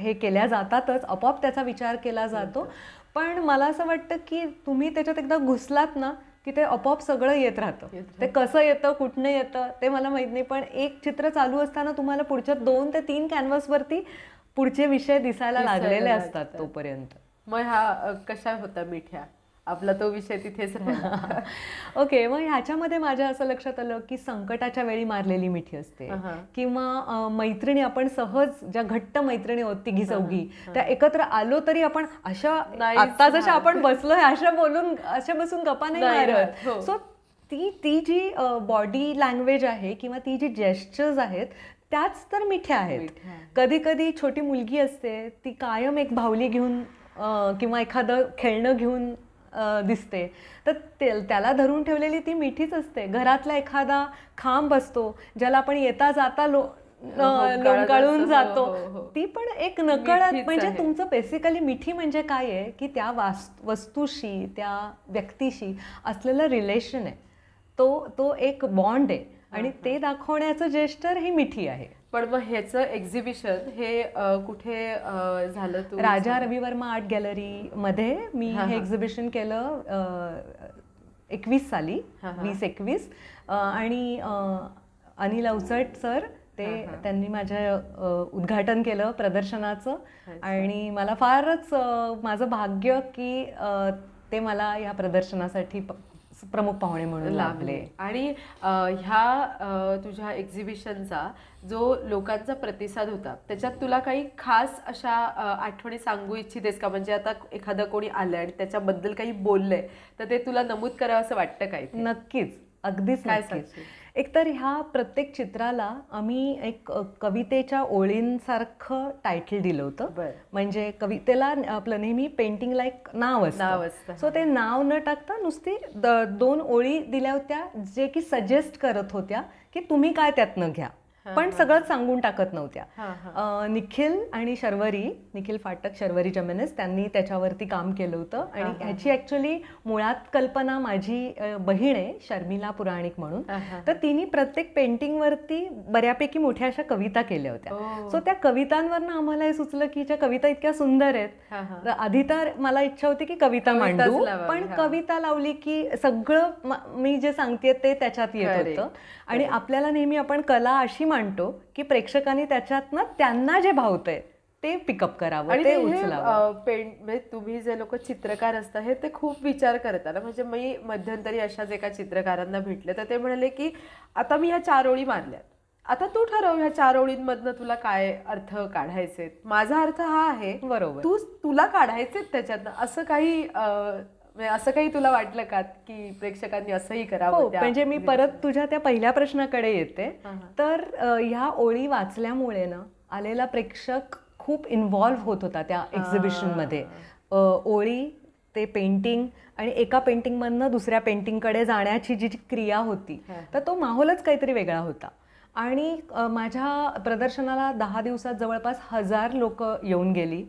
हे केल्या जातातच आपोआप त्याचा विचार केला जातो पण मला असं वाटतं की तुम्ही त्याच्यात एकदा घुसलात ना की ते आपोआप सगळं येत राहतं ते कसं येतं कुठनं येतं ते मला माहीत नाही पण एक चित्र चालू असताना तुम्हाला पुढच्या दोन ते तीन कॅनव्हासवरती पुढचे विषय दिसायला लागलेले असतात तोपर्यंत मग हा कशा होता मिठ्या आपला तो विषय तिथेच राहिला <laughs> ओके मग ह्याच्यामध्ये माझ्या असं लक्षात आलं की संकटाच्या वेळी मारलेली मिठी असते किंवा मैत्रिणी आपण सहज ज्या घट्ट मैत्रिणी होत तिघी चौघी त्या एकत्र आलो तरी आपण अशा आता जशा आपण बसलोय अशा बोलून अशा बसून गप्पा नाही मारत सो हो. ती ती जी बॉडी लँग्वेज आहे किंवा ती जी जेस्चर्स आहेत त्याच तर मिठ्या आहेत कधी कधी छोटी मुलगी असते ती कायम एक भावली घेऊन किंवा एखादं खेळणं घेऊन दिसते तर ते त्याला धरून ठेवलेली ती मिठीच असते घरातला एखादा खांब असतो ज्याला आपण येता जाता लो हो, हो, लोंकाळून जातो हो, ती पण एक नकळत म्हणजे तुमचं बेसिकली मिठी म्हणजे काय आहे की त्या वस्तूशी त्या व्यक्तीशी असलेलं रिलेशन आहे तो तो एक बॉन्ड आहे आणि ते दाखवण्याचं जेस्टर ही मिठी आहे पण मग ह्याचं एक्झिबिशन हे कुठे झालं तू राजा रविवर्मा आर्ट गॅलरी मध्ये मी हे एक्झिबिशन केलं एकवीस साली वीस एकवीस आणि अनिल अवचट सर ते त्यांनी माझ्या उद्घाटन केलं प्रदर्शनाचं आणि मला फारच माझं भाग्य की ते मला या प्रदर्शनासाठी प्रमुख पाहुणे म्हणून लाभले आणि ह्या तुझ्या एक्झिबिशनचा जो लोकांचा प्रतिसाद होता त्याच्यात तुला काही खास अशा आठवणी सांगू इच्छितेस का म्हणजे आता एखादं कोणी आलं आणि त्याच्याबद्दल काही बोललंय तर ते तुला नमूद करावं असं वाटतं काय नक्कीच अगदीच काय एकतर ह्या प्रत्येक चित्राला आम्ही एक कवितेच्या ओळींसारखं टायटल दिलं होतं म्हणजे कवितेला आपलं नेहमी पेंटिंग लाईक नाव नाव असतं सो ते नाव न टाकता नुसती दोन ओळी दिल्या होत्या जे की सजेस्ट करत होत्या की तुम्ही काय त्यातनं घ्या पण सगळं सांगून टाकत नव्हत्या निखिल आणि शर्वरी निखिल फाटक शर्वरी जमेनेस त्यांनी त्याच्यावरती काम केलं होतं आणि ह्याची ऍक्च्युली मुळात कल्पना माझी बहीण आहे शर्मिला पुराणिक म्हणून तर तिने प्रत्येक पेंटिंगवरती बऱ्यापैकी मोठ्या अशा कविता केल्या होत्या सो त्या कवितांवरनं आम्हाला हे सुचलं की ज्या कविता इतक्या सुंदर आहेत आधी तर मला इच्छा होती की कविता मांडू पण कविता लावली की सगळं मी जे सांगते ते त्याच्यात येत होतं आणि आपल्याला नेहमी आपण कला अशी म्हणतो की प्रेक्षकांनी त्याच्यातनं त्यांना जे भावतंय ते पिकअप करावं ते पेंट म्हणजे तुम्ही जे लोक चित्रकार असता हे ते खूप विचार करतात म्हणजे मी मध्यंतरी अशाच एका चित्रकारांना भेटले तर ते म्हणाले की आता मी ह्या चार ओळी मारल्यात आता तू ठरव ह्या चार ओळींमधनं तुला काय अर्थ काढायचे माझा अर्थ हा आहे बरोबर तू तुला काढायचे त्याच्यातनं असं काही म्हणजे असं काही तुला वाटलं का की प्रेक्षकांनी असंही करावं हो, म्हणजे मी म्हणजे परत तुझ्या त्या पहिल्या प्रश्नाकडे येते तर ह्या ओळी वाचल्यामुळे ना आलेला प्रेक्षक खूप इन्व्हॉल्व्ह होत होता त्या एक्झिबिशनमध्ये ओळी ते पेंटिंग आणि एका पेंटिंगमधनं दुसऱ्या पेंटिंगकडे जाण्याची जी क्रिया होती तर तो माहोलच काहीतरी वेगळा होता आणि माझ्या प्रदर्शनाला दहा दिवसात जवळपास हजार लोक येऊन गेली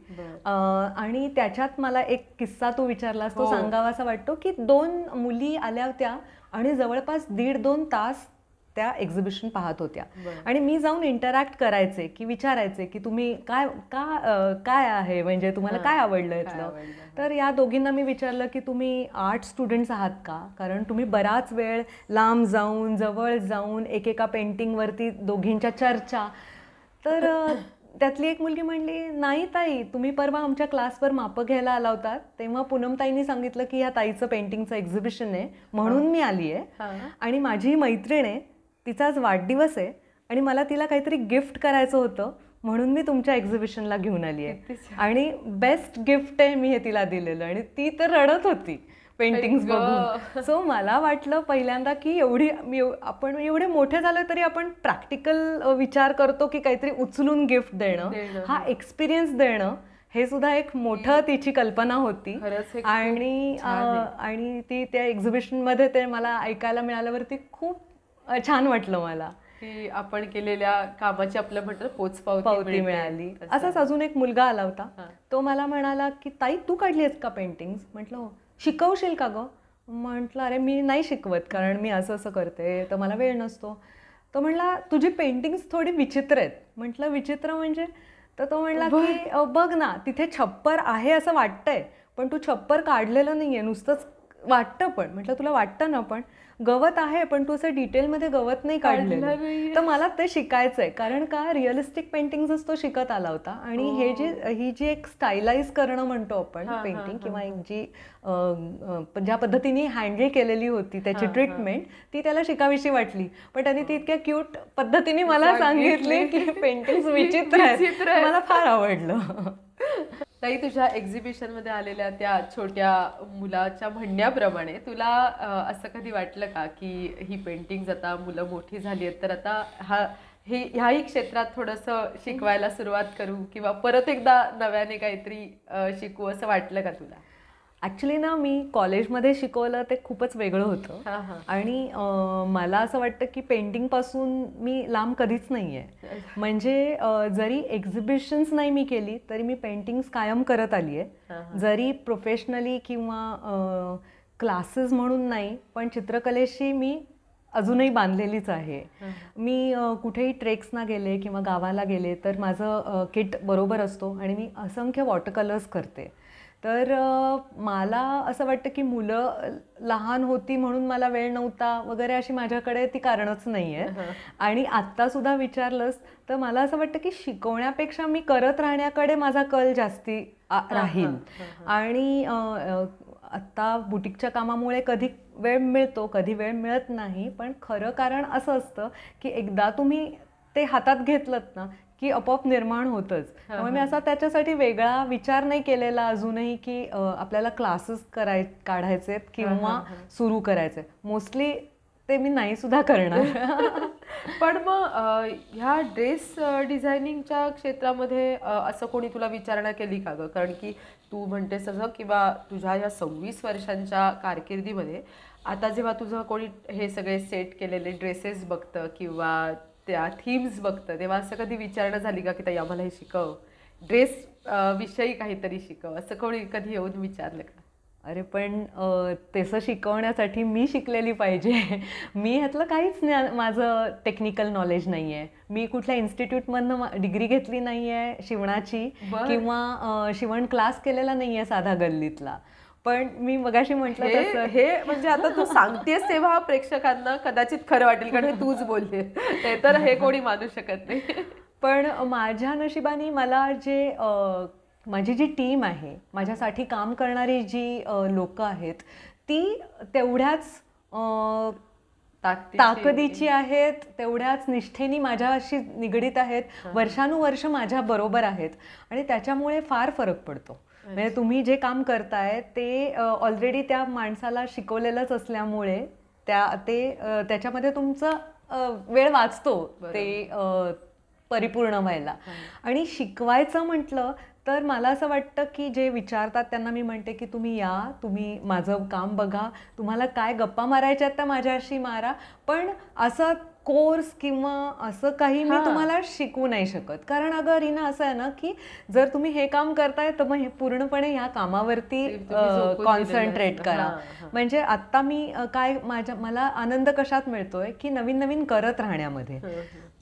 आणि त्याच्यात मला एक किस्सा तू विचारलास तो हो. सांगावासा वाटतो की दोन मुली आल्या होत्या आणि जवळपास दीड दोन तास त्या एक्झिबिशन पाहत होत्या आणि मी जाऊन इंटरॅक्ट करायचे की विचारायचे की तुम्ही काय का काय आहे म्हणजे तुम्हाला काय आवडलं इथलं तर या दोघींना मी विचारलं की तुम्ही आर्ट स्टुडंट्स आहात का कारण तुम्ही बराच वेळ लांब जाऊन जवळ जाऊन एकेका पेंटिंगवरती दोघींच्या चर्चा तर त्यातली एक मुलगी म्हणली नाही ताई तुम्ही परवा आमच्या क्लासवर मापं घ्यायला आला होता तेव्हा पूनमताईंनी सांगितलं की ह्या ताईचं पेंटिंगचं एक्झिबिशन आहे म्हणून मी आली आहे आणि माझी मैत्रीण आहे तिचा आज वाढदिवस आहे आणि मला तिला काहीतरी गिफ्ट करायचं होतं म्हणून मी तुमच्या एक्झिबिशनला घेऊन आली आहे आणि बेस्ट गिफ्ट आहे मी हे तिला दिलेलं आणि ती तर रडत होती पेंटिंग्स बघून सो मला वाटलं पहिल्यांदा की एवढी आपण एवढे मोठे झालो तरी आपण प्रॅक्टिकल विचार करतो की काहीतरी उचलून गिफ्ट देणं हा एक्सपिरियन्स हो. देणं हे सुद्धा एक मोठं तिची कल्पना होती आणि आणि ती त्या एक्झिबिशनमध्ये ते मला ऐकायला मिळाल्यावरती खूप छान वाटलं मला की आपण केलेल्या कामाची आपल्या म्हटलं पोच पावती मिळाली असाच अजून एक मुलगा आला होता तो मला म्हणाला की ताई तू काढली आहेस का पेंटिंग म्हटलं हो शिकवशील का ग म्हटलं अरे मी नाही शिकवत कारण मी असं असं करते तर मला वेळ नसतो तो म्हणला तुझी पेंटिंग्स थोडी विचित्र आहेत म्हटलं विचित्र म्हणजे तर तो म्हणला की बघ ना तिथे छप्पर आहे असं वाटतंय पण तू छप्पर काढलेलं नाही आहे नुसतंच वाटतं पण म्हटलं तुला वाटतं ना पण गवत आहे पण तू असं डिटेलमध्ये गवत नाही काढलेलं तर मला ते शिकायचं आहे कारण का रिअलिस्टिक पेंटिंग तो शिकत आला होता आणि हे जे ही जी एक स्टायलाइज करणं म्हणतो आपण पेंटिंग किंवा एक जी ज्या पद्धतीने हँडल केलेली होती त्याची ट्रीटमेंट ती त्याला शिकावीशी वाटली पण त्याने ती हो. इतक्या क्यूट पद्धतीने मला सांगितले की पेंटिंग <laughs> विचित्र आहेत मला फार आवडलं ताई तुझ्या एक्झिबिशनमध्ये आलेल्या त्या छोट्या मुलाच्या म्हणण्याप्रमाणे तुला असं कधी वाटलं का की ही पेंटिंग आता मुलं मोठी झाली आहेत तर आता हा हे ह्याही क्षेत्रात थोडंसं शिकवायला सुरुवात करू किंवा परत एकदा नव्याने काहीतरी शिकू असं वाटलं का तुला ॲक्च्युली ना मी कॉलेजमध्ये शिकवलं ते खूपच वेगळं होतं आणि मला असं वाटतं की पेंटिंगपासून मी लांब कधीच नाही आहे <laughs> म्हणजे जरी एक्झिबिशन्स नाही मी केली तरी मी पेंटिंग्स कायम करत आली आहे जरी प्रोफेशनली किंवा क्लासेस म्हणून नाही पण चित्रकलेशी मी अजूनही बांधलेलीच आहे मी कुठेही ट्रेक्सना गेले किंवा गावाला गेले तर माझं किट बरोबर असतो आणि मी असंख्य वॉटर कलर्स करते तर मला असं वाटतं की मुलं लहान होती म्हणून मला वेळ नव्हता वगैरे अशी माझ्याकडे ती कारणच नाही आहे आणि आत्तासुद्धा विचारलंस तर मला असं वाटतं की शिकवण्यापेक्षा मी करत राहण्याकडे माझा कल जास्ती राहील आणि आत्ता बुटीकच्या कामामुळे कधी वेळ मिळतो कधी वेळ मिळत नाही पण खरं कारण असं असतं की एकदा तुम्ही ते हातात घेतलं ना की आपोआप निर्माण होतच त्यामुळे मी असा त्याच्यासाठी वेगळा विचार नाही केलेला अजूनही की आपल्याला क्लासेस कराय काढायचे किंवा सुरू करायचे मोस्टली ते मी नाही सुद्धा करणार <laughs> पण मग ह्या ड्रेस डिझायनिंगच्या क्षेत्रामध्ये असं कोणी तुला विचारणा केली का गं कारण की तू म्हणतेस सगळं किंवा तुझ्या या सव्वीस वर्षांच्या कारकिर्दीमध्ये आता जेव्हा तुझं कोणी हे सगळे सेट केलेले ड्रेसेस बघतं किंवा त्या थीम्स बघतं तेव्हा असं कधी विचारणं झाली का की ताई आम्हाला हे शिकव ड्रेस विषयी काहीतरी शिकव असं कोणी कधी येऊन विचारलं का अरे पण तसं शिकवण्यासाठी मी शिकलेली पाहिजे <laughs> मी ह्यातलं काहीच माझं टेक्निकल नॉलेज नाही आहे मी कुठल्या इन्स्टिट्यूटमधनं डिग्री घेतली नाही आहे शिवणाची किंवा शिवण क्लास केलेला नाही आहे साधा गल्लीतला पण मी मगाशी म्हटलं हे म्हणजे आता तू सांगतेस तेव्हा प्रेक्षकांना कदाचित खरं वाटेल कारण तूच बोलते ते तर हे कोणी मानू शकत नाही पण माझ्या नशिबाने मला जे माझी जी टीम आहे माझ्यासाठी काम करणारी जी लोक आहेत ती तेवढ्याच ताकदीची आहेत तेवढ्याच निष्ठेनी माझ्याशी निगडीत आहेत वर्षानुवर्ष माझ्या बरोबर आहेत आणि त्याच्यामुळे फार फरक पडतो म्हणजे तुम्ही जे काम करताय ते ऑलरेडी त्या माणसाला शिकवलेलंच असल्यामुळे त्या ते त्याच्यामध्ये तुमचं वेळ वाचतो ते परिपूर्ण व्हायला हो. आणि शिकवायचं म्हटलं तर मला असं वाटतं की जे विचारतात त्यांना मी म्हणते की तुम्ही या तुम्ही माझं काम बघा तुम्हाला काय गप्पा मारायच्या आहेत त्या माझ्याशी मारा पण असं कोर्स किंवा असं काही मी तुम्हाला शिकवू नाही शकत कारण अगं रिना असं आहे ना की जर तुम्ही हे काम करताय तर मग हे पूर्णपणे ह्या कामावरती कॉन्सन्ट्रेट करा म्हणजे आत्ता मी काय माझ्या मला आनंद कशात मिळतोय की नवीन नवीन करत राहण्यामध्ये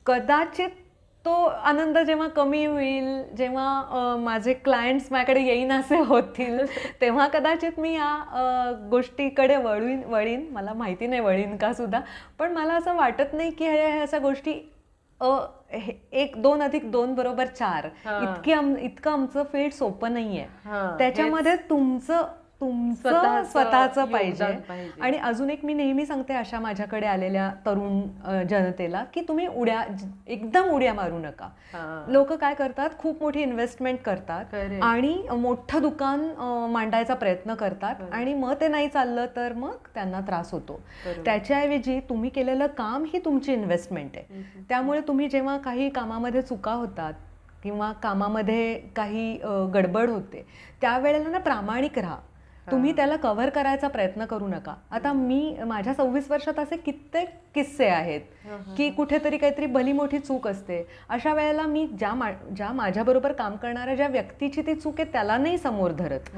कदाचित तो आनंद जेव्हा कमी होईल जेव्हा माझे क्लायंट्स माझ्याकडे येईन असे होतील <laughs> तेव्हा कदाचित मी या गोष्टीकडे वळून वळीन मला माहिती नाही वळीन का सुद्धा पण मला असं वाटत नाही की हे अशा गोष्टी एक दोन अधिक दोन बरोबर चार इतकी आम इतकं आमचं फील्ड सोपं नाही आहे त्याच्यामध्ये तुमचं तुमचं स्वतःचं पाहिजे आणि अजून एक मी नेहमी सांगते अशा माझ्याकडे आलेल्या तरुण जनतेला की तुम्ही उड्या एकदम उड्या मारू नका लोक काय करतात खूप मोठी इन्व्हेस्टमेंट करतात आणि मोठं दुकान मांडायचा प्रयत्न करतात आणि मग ते नाही चाललं तर मग त्यांना त्रास होतो त्याच्याऐवजी तुम्ही केलेलं काम ही तुमची इन्व्हेस्टमेंट आहे त्यामुळे तुम्ही जेव्हा काही कामामध्ये चुका होतात किंवा कामामध्ये काही गडबड होते त्यावेळेला ना प्रामाणिक राहा तुम्ही त्याला कव्हर करायचा प्रयत्न करू नका आता मी माझ्या सव्वीस वर्षात असे कित्येक किस्से आहेत की कुठेतरी काहीतरी भली मोठी चूक असते अशा वेळेला मी ज्या मा ज्या माझ्याबरोबर काम करणाऱ्या ज्या व्यक्तीची ती चूक आहे त्याला नाही समोर धरत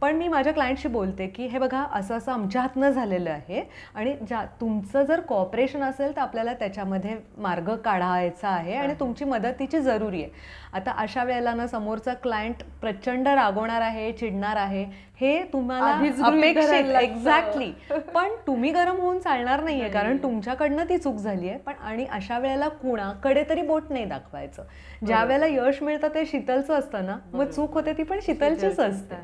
पण मी माझ्या क्लायंटशी बोलते की हे बघा असं असं आमच्या हातनं झालेलं आहे आणि ज्या तुमचं जर कॉपरेशन असेल तर आपल्याला त्याच्यामध्ये मार्ग काढायचा आहे आणि तुमची मदतीची जरुरी आहे आता अशा वेळेला ना समोरचा क्लायंट प्रचंड रागवणार आहे चिडणार आहे हे तुम्हाला एक्झॅक्टली पण तुम्ही गरम होऊन चालणार नाहीये कारण तुमच्याकडे पण ती चूक झाली आहे पण आणि अशा वेळेला कुणाकडे तरी बोट नाही दाखवायचं ज्या वेळेला यश मिळतं ते शीतलचं असतं ना मग चूक होते ती पण शीतलचीच असते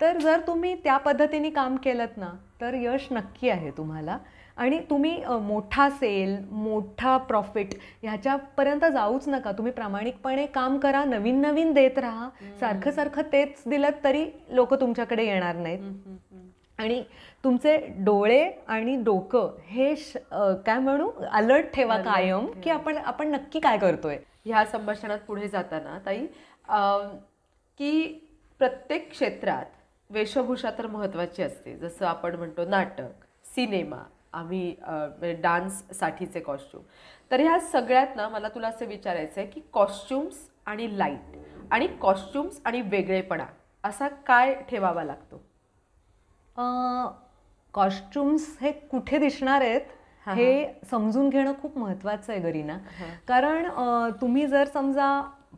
तर जर तुम्ही त्या पद्धतीने काम केलं ना तर यश नक्की आहे तुम्हाला आणि तुम्ही मोठा सेल मोठा प्रॉफिट ह्याच्यापर्यंत जाऊच नका तुम्ही प्रामाणिकपणे काम करा नवीन नवीन देत राहा सारखं सारखं तेच दिलं तरी लोक तुमच्याकडे येणार नाहीत आणि तुमचे डोळे आणि डोकं हे काय म्हणू अलर्ट ठेवा कायम की आपण आपण नक्की काय करतोय ह्या संभाषणात पुढे जाताना ताई की प्रत्येक क्षेत्रात वेशभूषा तर महत्त्वाची असते जसं आपण म्हणतो नाटक सिनेमा आम्ही म्हणजे डान्ससाठीचे कॉस्ट्यूम तर ह्या सगळ्यात ना मला तुला असं विचारायचं आहे की कॉस्च्युम्स आणि लाईट आणि कॉस्च्युम्स आणि वेगळेपणा असा काय ठेवावा लागतो कॉस्ट्युम्स हे कुठे दिसणार आहेत हे समजून घेणं खूप महत्वाचं आहे गरीना कारण तुम्ही जर समजा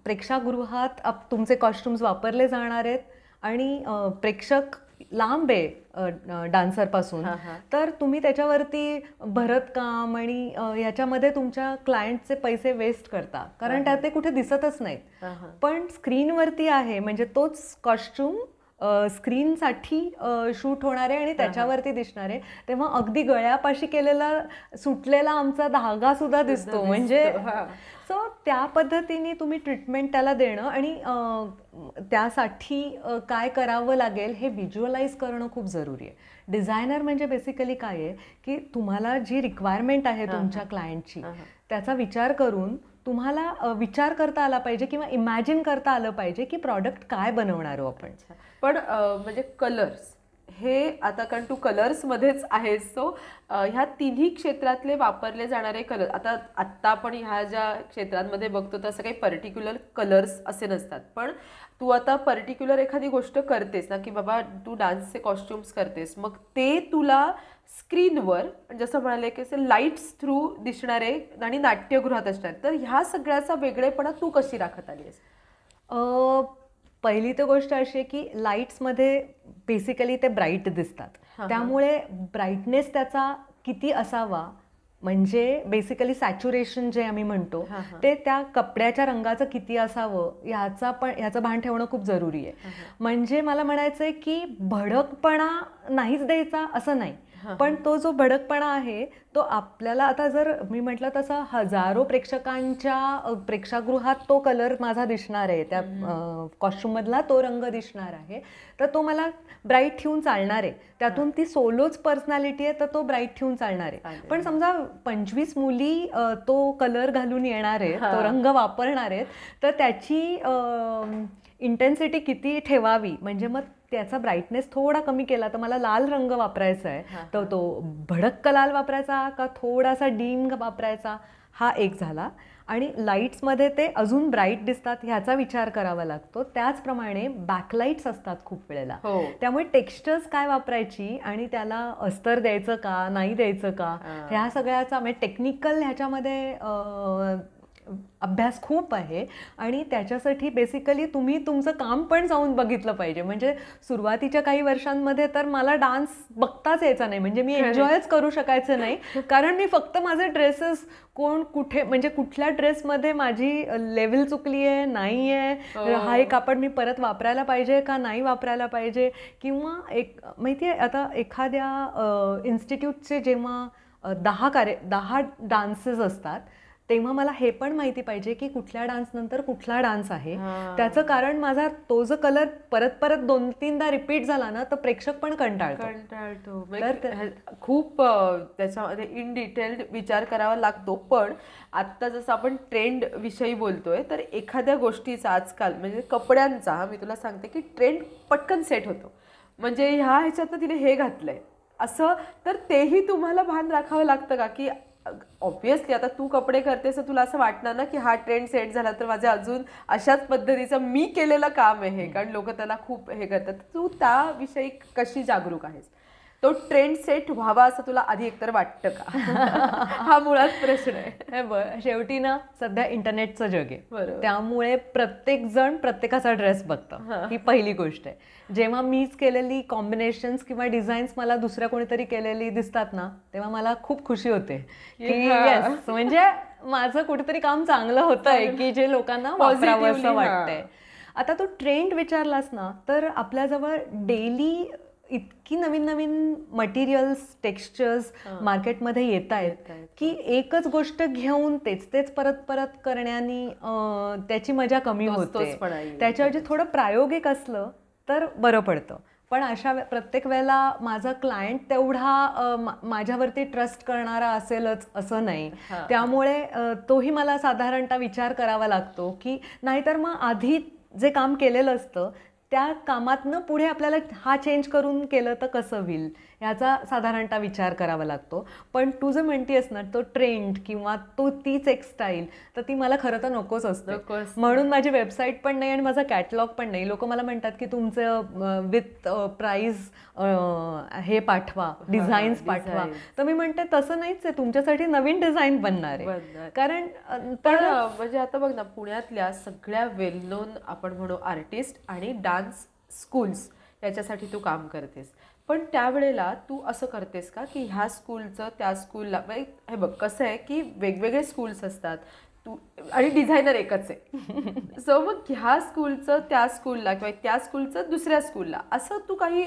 प्रेक्षागृहात तुमचे कॉस्ट्युम्स वापरले जाणार आहेत आणि प्रेक्षक लांब आहे डान्सरपासून तर तुम्ही त्याच्यावरती भरत काम आणि ह्याच्यामध्ये तुमच्या क्लायंटचे पैसे वेस्ट करता कारण त्यात ते कुठे दिसतच नाहीत पण स्क्रीनवरती आहे म्हणजे तोच कॉस्ट्युम स्क्रीनसाठी शूट होणारे आणि त्याच्यावरती दिसणारे तेव्हा अगदी गळ्यापाशी केलेला सुटलेला आमचा धागा सुद्धा दिसतो म्हणजे सो त्या पद्धतीने तुम्ही ट्रीटमेंट त्याला देणं आणि त्यासाठी काय करावं लागेल हे व्हिज्युअलाइज करणं खूप जरुरी आहे डिझायनर म्हणजे बेसिकली काय आहे की तुम्हाला जी रिक्वायरमेंट आहे तुमच्या क्लायंटची त्याचा विचार करून तुम्हाला विचार करता आला पाहिजे किंवा इमॅजिन करता आलं पाहिजे की प्रॉडक्ट काय बनवणार हो आपण पण म्हणजे कलर्स हे आता कारण तू कलर्समध्येच आहेस सो ह्या तिन्ही क्षेत्रातले वापरले जाणारे कलर आता आत्ता आपण ह्या ज्या क्षेत्रांमध्ये बघतो असं काही पर्टिक्युलर कलर्स असे नसतात पण तू आता पर्टिक्युलर एखादी गोष्ट करतेस ना की बाबा तू डान्सचे कॉस्ट्युम्स करतेस मग ते तुला स्क्रीनवर जसं म्हणाले की असे लाईट्स थ्रू दिसणारे आणि नाट्यगृहात असणार तर ह्या सगळ्याचा वेगळेपणा तू कशी राखत आली आहेस पहिली तर गोष्ट अशी आहे की लाईट्समध्ये बेसिकली ते ब्राईट दिसतात त्यामुळे ब्राईटनेस त्याचा किती असावा म्हणजे बेसिकली सॅच्युरेशन जे आम्ही म्हणतो ते त्या कपड्याच्या रंगाचं किती असावं ह्याचा पण ह्याचं भान ठेवणं खूप जरुरी आहे म्हणजे मला म्हणायचं आहे की भडकपणा नाहीच द्यायचा असं नाही पण तो जो भडकपणा आहे तो आपल्याला आता जर मी म्हटलं तसं हजारो प्रेक्षकांच्या प्रेक्षागृहात तो कलर माझा दिसणार आहे त्या मधला तो रंग दिसणार आहे तर तो मला ब्राईट ठेवून चालणार आहे त्यातून ती सोलोच पर्सनॅलिटी आहे तर तो ब्राईट ठेवून चालणार आहे पण समजा पंचवीस मुली तो कलर घालून येणार आहे तो रंग वापरणार आहेत तर त्याची इंटेन्सिटी किती ठेवावी म्हणजे मग त्याचा ब्राईटनेस थोडा कमी केला तर मला लाल रंग वापरायचा आहे तर तो भडक्क लाल वापरायचा का थोडासा डीम वापरायचा हा एक झाला आणि लाईट्समध्ये ते अजून ब्राईट दिसतात ह्याचा विचार करावा लागतो त्याचप्रमाणे बॅकलाईट्स असतात खूप वेळेला हो. त्यामुळे टेक्स्चर्स काय वापरायची आणि त्याला अस्तर द्यायचं का नाही द्यायचं का ह्या सगळ्याचा म्हणजे टेक्निकल ह्याच्यामध्ये अभ्यास खूप आहे आणि त्याच्यासाठी बेसिकली तुम्ही तुमचं काम पण जाऊन बघितलं पाहिजे म्हणजे सुरुवातीच्या काही वर्षांमध्ये तर मला डान्स बघताच यायचा नाही म्हणजे मी एन्जॉयच करू शकायचं नाही <laughs> कारण मी फक्त माझे ड्रेसेस कोण कुठे म्हणजे कुठल्या ड्रेसमध्ये माझी लेवल चुकली आहे नाही आहे हो. हा एक कापड मी परत वापरायला पाहिजे का नाही वापरायला पाहिजे किंवा एक माहिती आहे आता एखाद्या इन्स्टिट्यूटचे जेव्हा दहा कार्य दहा डान्सेस असतात तेव्हा मला हे पण माहिती पाहिजे की कुठल्या डान्स नंतर कुठला डान्स आहे त्याचं कारण माझा तो जो कलर परत परत दोन तीनदा रिपीट झाला ना तर प्रेक्षक पण कंटाळतो खूप त्याच्यामध्ये इन डिटेल विचार करावा लागतो पण आता जसं आपण ट्रेंड विषयी बोलतोय तर एखाद्या गोष्टीचा आजकाल म्हणजे कपड्यांचा मी तुला सांगते की ट्रेंड पटकन सेट होतो म्हणजे ह्या ह्याच्यातनं तिने हे घातलंय असं तर तेही तुम्हाला भान राखावं लागतं का की ऑब्व्हियसली आता तू कपडे करतेस तर तुला असं वाटणार ना की हा ट्रेंड सेट झाला तर माझ्या अजून अशाच पद्धतीचं मी केलेलं काम आहे कारण लोक त्याला खूप हे करतात तू त्याविषयी कशी जागरूक आहेस तो ट्रेंड सेट व्हावा असं तुला आधी एकतर वाटतं का <laughs> हा मुळात प्रश्न आहे शेवटी ना सध्या इंटरनेटचं जग आहे त्यामुळे प्रत्येक जण प्रत्येकाचा ड्रेस बघतं ही पहिली गोष्ट आहे जेव्हा मीच केलेली कॉम्बिनेशन्स किंवा डिझाईन्स मला दुसऱ्या कोणीतरी केलेली दिसतात ना तेव्हा मला खूप खुशी होते की म्हणजे माझं कुठेतरी काम चांगलं होतंय की जे लोकांना वापरावं असं वाटतंय आता तू ट्रेंड विचारलास ना तर आपल्याजवळ डेली इतकी नवीन नवीन मटेरियल्स टेक्स्चर्स मार्केटमध्ये येत आहेत की हो. एकच गोष्ट घेऊन तेच तेच परत परत करण्याने त्याची मजा कमी होतो त्याच्याऐवजी हो. थोडं प्रायोगिक असलं तर बरं पडतं पण अशा प्रत्येक वेळेला माझा क्लायंट तेवढा माझ्यावरती ट्रस्ट करणारा असेलच असं नाही त्यामुळे तोही मला साधारणतः विचार करावा लागतो की नाहीतर मग आधी जे काम केलेलं असतं त्या कामातनं पुढे आपल्याला हा चेंज करून केलं तर कसं होईल याचा साधारणतः विचार करावा लागतो पण तू जे म्हणती ना तो ट्रेंड किंवा तो तीच एक स्टाईल तर ती मला खरं तर नकोच असतं म्हणून माझी वेबसाईट पण नाही आणि माझा कॅटलॉग पण नाही लोक मला म्हणतात की तुमचं विथ प्राईज हे पाठवा डिझाईन्स पाठवा तर मी म्हणते तसं नाहीच आहे तुमच्यासाठी नवीन डिझाईन बनणार आहे कारण तर म्हणजे आता बघ ना पुण्यातल्या सगळ्या वेल नोन आपण म्हणू आर्टिस्ट आणि डान्स स्कूल्स याच्यासाठी तू काम करतेस पण त्यावेळेला तू असं करतेस का की ह्या स्कूलचं त्या स्कूलला म्हणजे हे बघ कसं आहे की वेगवेगळे स्कूल्स असतात तू आणि डिझायनर एकच आहे सो <laughs> मग ह्या स्कूलचं त्या स्कूलला किंवा त्या स्कूलचं दुसऱ्या स्कूलला असं तू काही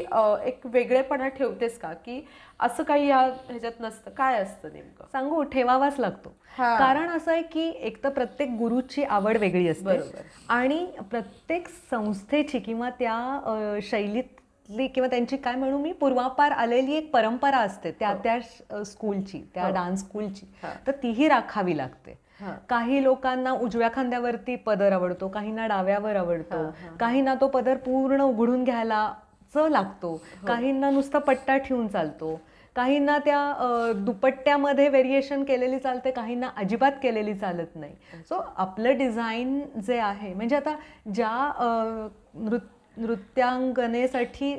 एक वेगळेपणा ठेवतेस का की असं काही या ह्याच्यात नसतं काय असतं नेमकं सांगू ठेवावाच लागतो कारण असं आहे की एक तर प्रत्येक गुरुची आवड वेगळी असते आणि प्रत्येक संस्थेची किंवा त्या शैलीत किंवा त्यांची काय म्हणू मी पूर्वापार आलेली एक परंपरा असते त्या हो. त्या स्कूलची त्या हो. डान्स स्कूलची तर तीही राखावी लागते काही लोकांना उजव्या खांद्यावरती पदर आवडतो काहींना डाव्यावर आवडतो काहींना तो पदर पूर्ण उघडून घ्यायला च लागतो हो. काहींना नुसता पट्टा ठेवून चालतो काहींना त्या दुपट्ट्यामध्ये व्हेरिएशन केलेली चालते काहींना अजिबात केलेली चालत नाही सो आपलं डिझाईन जे आहे म्हणजे आता ज्या नृत्य नृत्यांगनेसाठी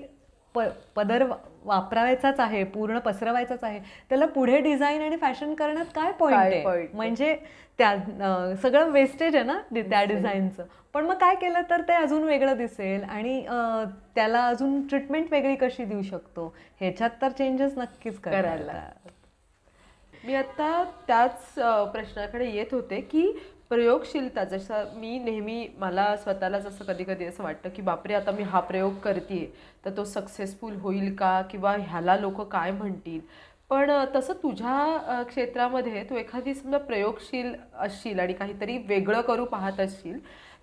प पदर वापरायचाच आहे पूर्ण पसरवायचाच आहे त्याला पुढे डिझाईन आणि फॅशन करण्यात काय पॉईंट आहे म्हणजे त्या सगळं वेस्टेज आहे ना त्या डिझाईनचं पण मग काय केलं तर ते अजून वेगळं दिसेल आणि त्याला अजून ट्रीटमेंट वेगळी कशी देऊ शकतो ह्याच्यात तर चेंजेस नक्कीच करायला मी आता त्याच प्रश्नाकडे येत होते की प्रयोगशीलता जसं मी नेहमी मला स्वतःला जसं कधी कधी असं वाटतं की बापरे आता मी हा प्रयोग करते तर तो सक्सेसफुल होईल का किंवा ह्याला लोक काय म्हणतील पण तसं तुझ्या क्षेत्रामध्ये तू एखादी समजा प्रयोगशील असशील आणि काहीतरी वेगळं करू पाहत असशील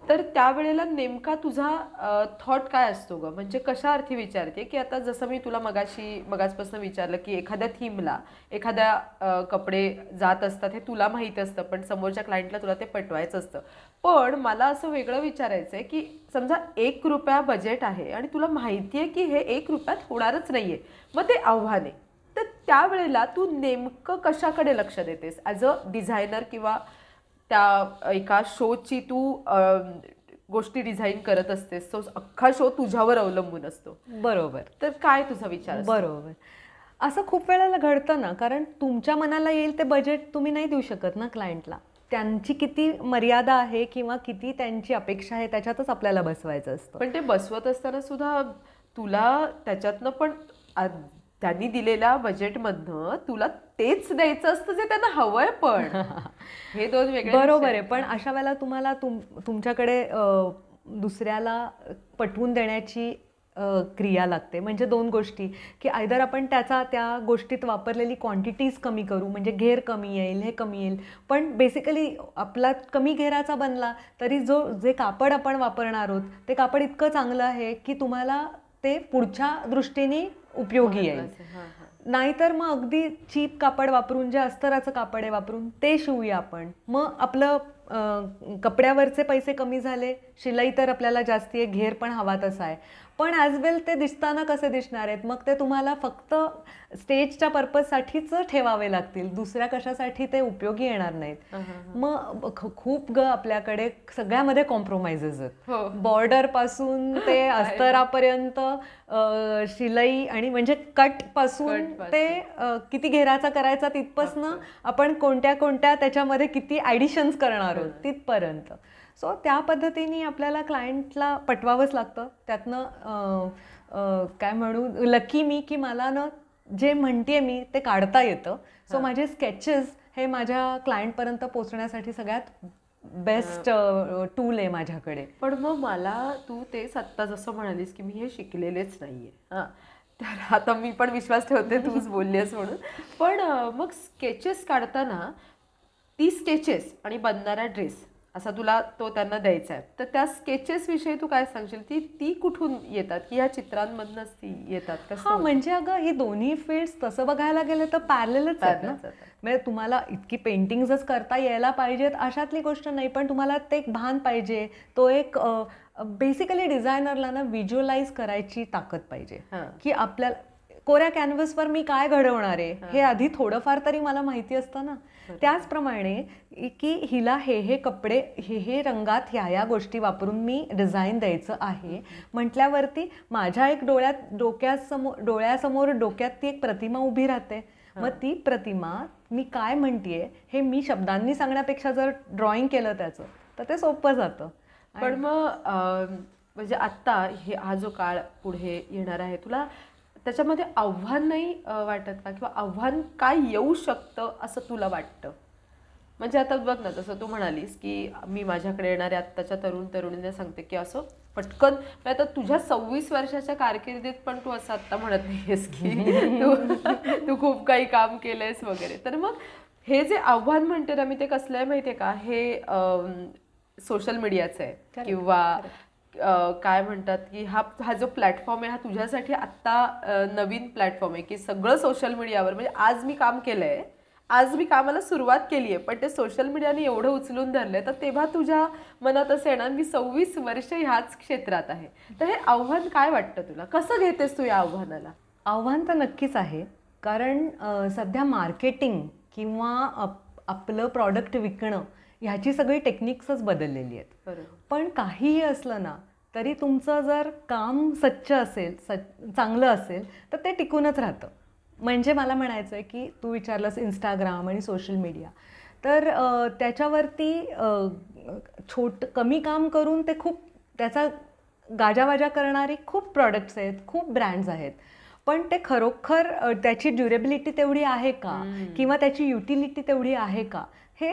तर त्यावेळेला नेमका तुझा थॉट काय असतो ग म्हणजे कशा अर्थी विचारते की आता जसं मी तुला मगाशी मगाचपासून विचारलं की एखाद्या थीमला एखाद्या कपडे जात असतात हे तुला माहीत असतं पण समोरच्या क्लायंटला तुला ते पटवायचं असतं पण मला असं वेगळं विचारायचं आहे की समजा एक रुपया बजेट आहे आणि तुला माहिती आहे की हे एक रुपयात होणारच नाही आहे मग ते आव्हान आहे तर त्यावेळेला तू नेमकं कशाकडे लक्ष देतेस ॲज अ डिझायनर किंवा त्या एका शोची तू गोष्टी डिझाईन करत असतेस तो अख्खा शो तुझ्यावर अवलंबून असतो बरोबर तर काय तुझा विचार बरोबर असं खूप वेळेला घडतं ना कारण तुमच्या मनाला येईल ते बजेट तुम्ही नाही देऊ शकत ना क्लायंटला त्यांची किती मर्यादा आहे किंवा किती त्यांची अपेक्षा आहे त्याच्यातच आपल्याला बसवायचं असतं पण ते बसवत असताना सुद्धा तुला त्याच्यातनं पण त्यांनी दिलेल्या बजेटमधनं तुला तेच द्यायचं असतं जे त्यांना हवंय पण <laughs> हे दोन वेगळे बरोबर आहे पण अशा वेळेला तुम्हाला तुम तुमच्याकडे दुसऱ्याला पटवून देण्याची क्रिया लागते म्हणजे दोन गोष्टी की आयदर आपण त्याचा त्या गोष्टीत वापरलेली क्वांटिटीज कमी करू म्हणजे घेर कमी येईल हे कमी येईल पण बेसिकली आपला कमी घेराचा बनला तरी जो जे कापड आपण वापरणार आहोत ते कापड इतकं चांगलं आहे की तुम्हाला ते पुढच्या दृष्टीने उपयोगी आहे नाहीतर मग अगदी चीप कापड वापरून जे अस्तराचं कापड आहे वापरून ते शिवूया आपण मग आपलं कपड्यावरचे पैसे कमी झाले शिलाई तर आपल्याला जास्ती आहे घेर पण हवा तसा आहे पण वेल ते दिसताना कसे दिसणार आहेत मग ते तुम्हाला फक्त स्टेजच्या पर्पजसाठीच ठेवावे लागतील दुसऱ्या कशासाठी ते उपयोगी येणार नाहीत मग खूप ग आपल्याकडे सगळ्यामध्ये कॉम्प्रोमाइजेस आहेत बॉर्डर हो. पासून ते <laughs> अस्तरापर्यंत शिलाई आणि म्हणजे कट पासून ते किती घेराचा करायचा तिथपासनं आपण कोणत्या कोणत्या त्याच्यामध्ये किती ऍडिशन्स करणार आहोत तिथपर्यंत सो त्या पद्धतीने आपल्याला क्लायंटला पटवावंच लागतं त्यातनं काय म्हणू लकी मी की मला ना जे म्हणते मी ते काढता येतं सो माझे स्केचेस हे माझ्या क्लायंटपर्यंत पोचण्यासाठी सगळ्यात बेस्ट टूल आहे माझ्याकडे पण मग मला तू ते सत्ता जसं म्हणालीस की मी हे शिकलेलेच नाही आहे हां तर आता मी पण विश्वास ठेवते तूच बोललीस म्हणून पण मग स्केचेस काढताना ती स्केचेस आणि बनणारा ड्रेस असा तुला तो त्यांना द्यायचा आहे तर त्या स्केचेस विषयी तू काय सांगशील ती ती कुठून येतात की ह्या चित्रांमधनंच ती येतात हा म्हणजे अगं हे दोन्ही फील्ड तसं बघायला गेलं तर पॅरलेलच आहेत ना म्हणजे तुम्हाला इतकी पेंटिंग्सच करता यायला पाहिजेत अशातली गोष्ट नाही पण तुम्हाला ते एक भान पाहिजे तो एक बेसिकली डिझायनरला ना व्हिज्युअलाइज करायची ताकद पाहिजे की आपल्याला कोऱ्या कॅनव्हसवर मी काय घडवणार आहे हे आधी थोडंफार तरी मला माहिती असतं ना त्याचप्रमाणे की हिला हे हे कपडे हे हे रंगात ह्या या गोष्टी वापरून मी डिझाईन द्यायचं आहे म्हटल्यावरती माझ्या एक डोळ्यात डोक्यासमोर डोळ्यासमोर डोक्यात ती एक प्रतिमा उभी राहते मग ती प्रतिमा मी काय म्हणतेय हे मी शब्दांनी सांगण्यापेक्षा जर ड्रॉइंग केलं त्याचं तर ते सोपं जातं पण मग म्हणजे आत्ता हे हा जो काळ पुढे येणार आहे तुला त्याच्यामध्ये आव्हान नाही वाटत का किंवा आव्हान काय येऊ शकतं असं तुला वाटतं म्हणजे आता बघ ना जसं तू म्हणालीस की मी माझ्याकडे येणाऱ्या आत्ताच्या तरुण तरुणींना सांगते की असं पटकन आता तुझ्या सव्वीस वर्षाच्या कारकिर्दीत पण तू असं आत्ता म्हणत नाहीस की तू तू खूप काही काम केलंयस वगैरे तर मग हे जे आव्हान म्हणते ना मी ते कसलं आहे माहिती का हे सोशल मीडियाचं आहे किंवा काय म्हणतात की हा हा जो प्लॅटफॉर्म आहे हा तुझ्यासाठी आत्ता नवीन प्लॅटफॉर्म आहे की सगळं सोशल मीडियावर म्हणजे आज मी काम केलं आहे आज मी कामाला सुरुवात केली आहे पण ते सोशल मीडियाने एवढं उचलून धरलं तर तेव्हा तुझ्या मनात असं येणार मी सव्वीस वर्ष ह्याच क्षेत्रात आहे तर हे आव्हान काय वाटतं तुला कसं घेतेस तू या आव्हानाला आव्हान तर नक्कीच आहे कारण सध्या मार्केटिंग किंवा आपलं प्रॉडक्ट विकणं ह्याची सगळी टेक्निक्सच बदललेली आहेत पण काहीही असलं ना तरी तुमचं जर काम सच्च असेल सच चांगलं असेल तर ते टिकूनच राहतं म्हणजे मला म्हणायचं आहे की तू विचारलंस इंस्टाग्राम आणि सोशल मीडिया तर त्याच्यावरती छोट कमी काम करून ते खूप त्याचा गाजावाजा करणारे खूप प्रॉडक्ट्स आहेत खूप ब्रँड्स आहेत पण ते खरोखर त्याची ड्युरेबिलिटी तेवढी आहे का किंवा त्याची युटिलिटी तेवढी आहे का हे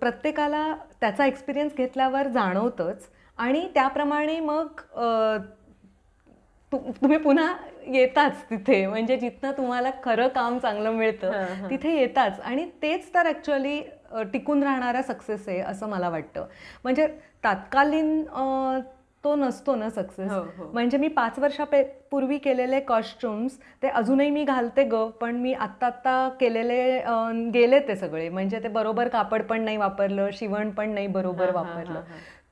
प्रत्येकाला त्याचा एक्सपिरियन्स घेतल्यावर जाणवतंच आणि त्याप्रमाणे मग तुम्ही पुन्हा येताच तिथे म्हणजे जिथनं तुम्हाला खरं काम चांगलं मिळतं तिथे येताच आणि तेच तर ॲक्च्युअली टिकून राहणारा सक्सेस आहे असं मला वाटतं म्हणजे तात्कालीन तो नसतो ना सक्सेस हो, हो. म्हणजे मी पाच वर्षा पूर्वी केलेले कॉस्ट्युम्स ते अजूनही मी घालते ग पण मी आत्ता आत्ता केलेले गेले ते सगळे म्हणजे ते बरोबर कापड पण नाही वापरलं शिवण पण नाही बरोबर वापरलं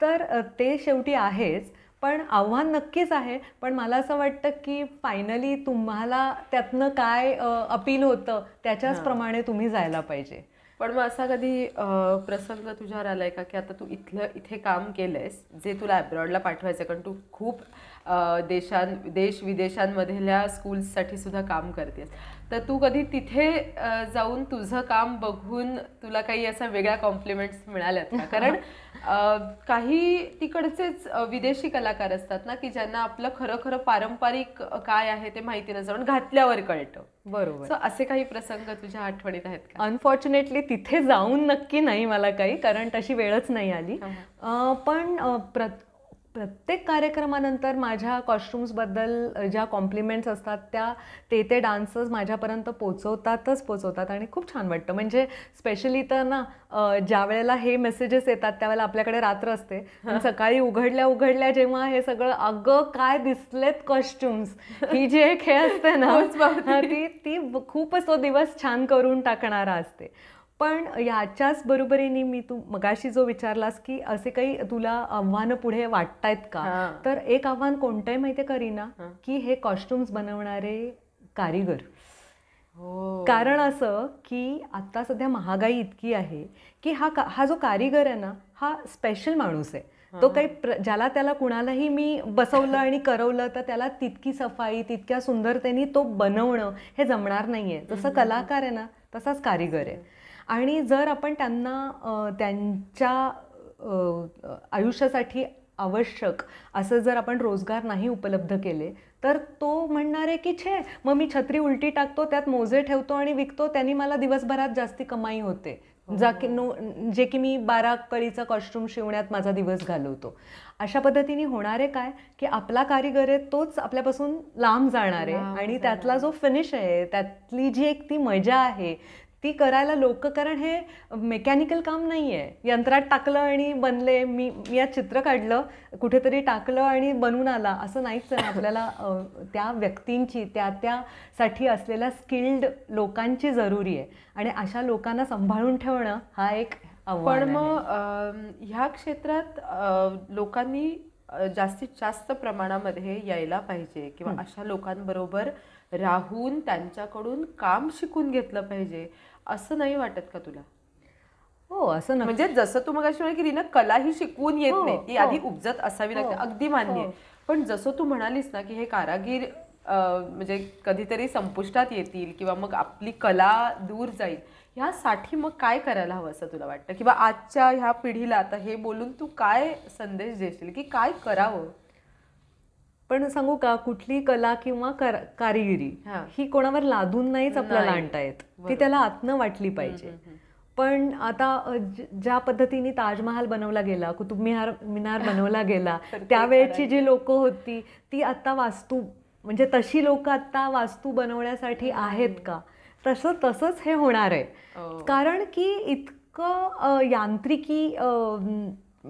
तर ते शेवटी आहेच पण आव्हान नक्कीच आहे पण मला असं वाटतं की फायनली तुम्हाला त्यातनं काय अपील होतं त्याच्याच प्रमाणे तुम्ही जायला पाहिजे पण मग असा कधी प्रसंग तुझ्यावर आला आहे का की आता तू इथलं इथे काम केलं आहेस जे तुला अब्रॉडला पाठवायचं कारण तू खूप देशां देश विदेशांमधल्या स्कूल्ससाठी सुद्धा काम करतेस तर तू कधी तिथे जाऊन तुझं काम बघून तुला काही असा वेगळ्या कॉम्प्लिमेंट्स मिळाल्यात का कारण <laughs> काही तिकडचेच विदेशी कलाकार असतात ना की ज्यांना आपलं खरं खरं पारंपरिक काय आहे ते माहिती नसतं घातल्यावर कळतं बरोबर असे काही प्रसंग तुझ्या आठवणीत आहेत का अनफॉर्च्युनेटली तिथे जाऊन नक्की नाही मला काही कारण तशी वेळच नाही आली पण प्रत्येक कार्यक्रमानंतर माझ्या कॉस्ट्युम्सबद्दल ज्या कॉम्प्लिमेंट्स असतात त्या ते ते डान्सर्स माझ्यापर्यंत पोचवतातच पोचवतात आणि खूप छान वाटतं म्हणजे स्पेशली तर ना ज्या वेळेला हे मेसेजेस येतात त्यावेळेला आपल्याकडे रात्र असते सकाळी उघडल्या उघडल्या जेव्हा हे सगळं अगं काय दिसलेत कॉस्ट्युम्स ही जी खेळ असते ना <laughs> ती ती खूपच तो दिवस छान करून टाकणारा असते पण याच्याच बरोबरीने मी तू मगाशी जो विचारलास की असे काही तुला आव्हानं पुढे वाटत आहेत का तर एक आव्हान कोणतंय माहिती करीना की हे कॉस्ट्युम्स बनवणारे कारीगर हो. कारण असं की आता सध्या महागाई इतकी आहे की हा हा जो कारीगर आहे ना हा स्पेशल माणूस आहे तो काही ज्याला त्याला कुणालाही मी बसवलं आणि करवलं तर त्याला तितकी सफाई तितक्या सुंदरतेने तो बनवणं हे जमणार नाहीये जसं कलाकार आहे ना तसाच कारीगर आहे आणि जर आपण त्यांना त्यांच्या आयुष्यासाठी आवश्यक असं जर आपण रोजगार नाही उपलब्ध केले तर तो म्हणणार आहे की छे मग मी छत्री उलटी टाकतो त्यात मोजे ठेवतो आणि विकतो त्यांनी मला दिवसभरात जास्ती कमाई होते हो, जा हो. की नो जे की मी बारा कळीचा कॉस्ट्युम शिवण्यात माझा दिवस घालवतो अशा पद्धतीने होणार आहे काय की आपला कारीगर आहे तोच आपल्यापासून लांब जाणार आहे आणि त्यातला जो फिनिश आहे त्यातली जी एक ती मजा आहे ती करायला लोक कारण हे मेकॅनिकल काम नाही आहे यंत्रात टाकलं आणि बनले मी मी या चित्र काढलं कुठेतरी टाकलं आणि बनून आला असं नाहीच आहे आपल्याला त्या व्यक्तींची त्या त्यासाठी असलेल्या स्किल्ड लोकांची जरुरी आहे आणि अशा लोकांना सांभाळून ठेवणं हा एक पण मग ह्या क्षेत्रात लोकांनी जास्तीत जास्त प्रमाणामध्ये यायला पाहिजे किंवा अशा लोकांबरोबर राहून त्यांच्याकडून काम शिकून घेतलं पाहिजे असं नाही वाटत का तुला हो असं म्हणजे जसं तू मग अशी की रिना कला ही शिकवून येत हो, नाही ती आधी हो. उपजत असावी हो, लागते अगदी मान्य पण जसं तू म्हणालीस ना की हे कारागीर म्हणजे कधीतरी संपुष्टात येतील किंवा मग आपली कला दूर जाईल ह्यासाठी मग काय करायला हवं असं तुला वाटतं किंवा आजच्या ह्या पिढीला आता हे बोलून तू काय संदेश देशील की काय करावं पण सांगू का कुठली कला किंवा कारिगिरी ही कोणावर लादून नाहीच आपल्याला आणता येत ती त्याला आत्न वाटली पाहिजे पण आता ज्या पद्धतीने ताजमहाल बनवला गेला कुतुब मिहार मिनार बनवला गेला <laughs> त्यावेळेची जी लोक होती ती आता वास्तू म्हणजे तशी लोक आता वास्तू बनवण्यासाठी आहेत का तसं तसंच हे होणार आहे हो. कारण की इतकं यांत्रिकी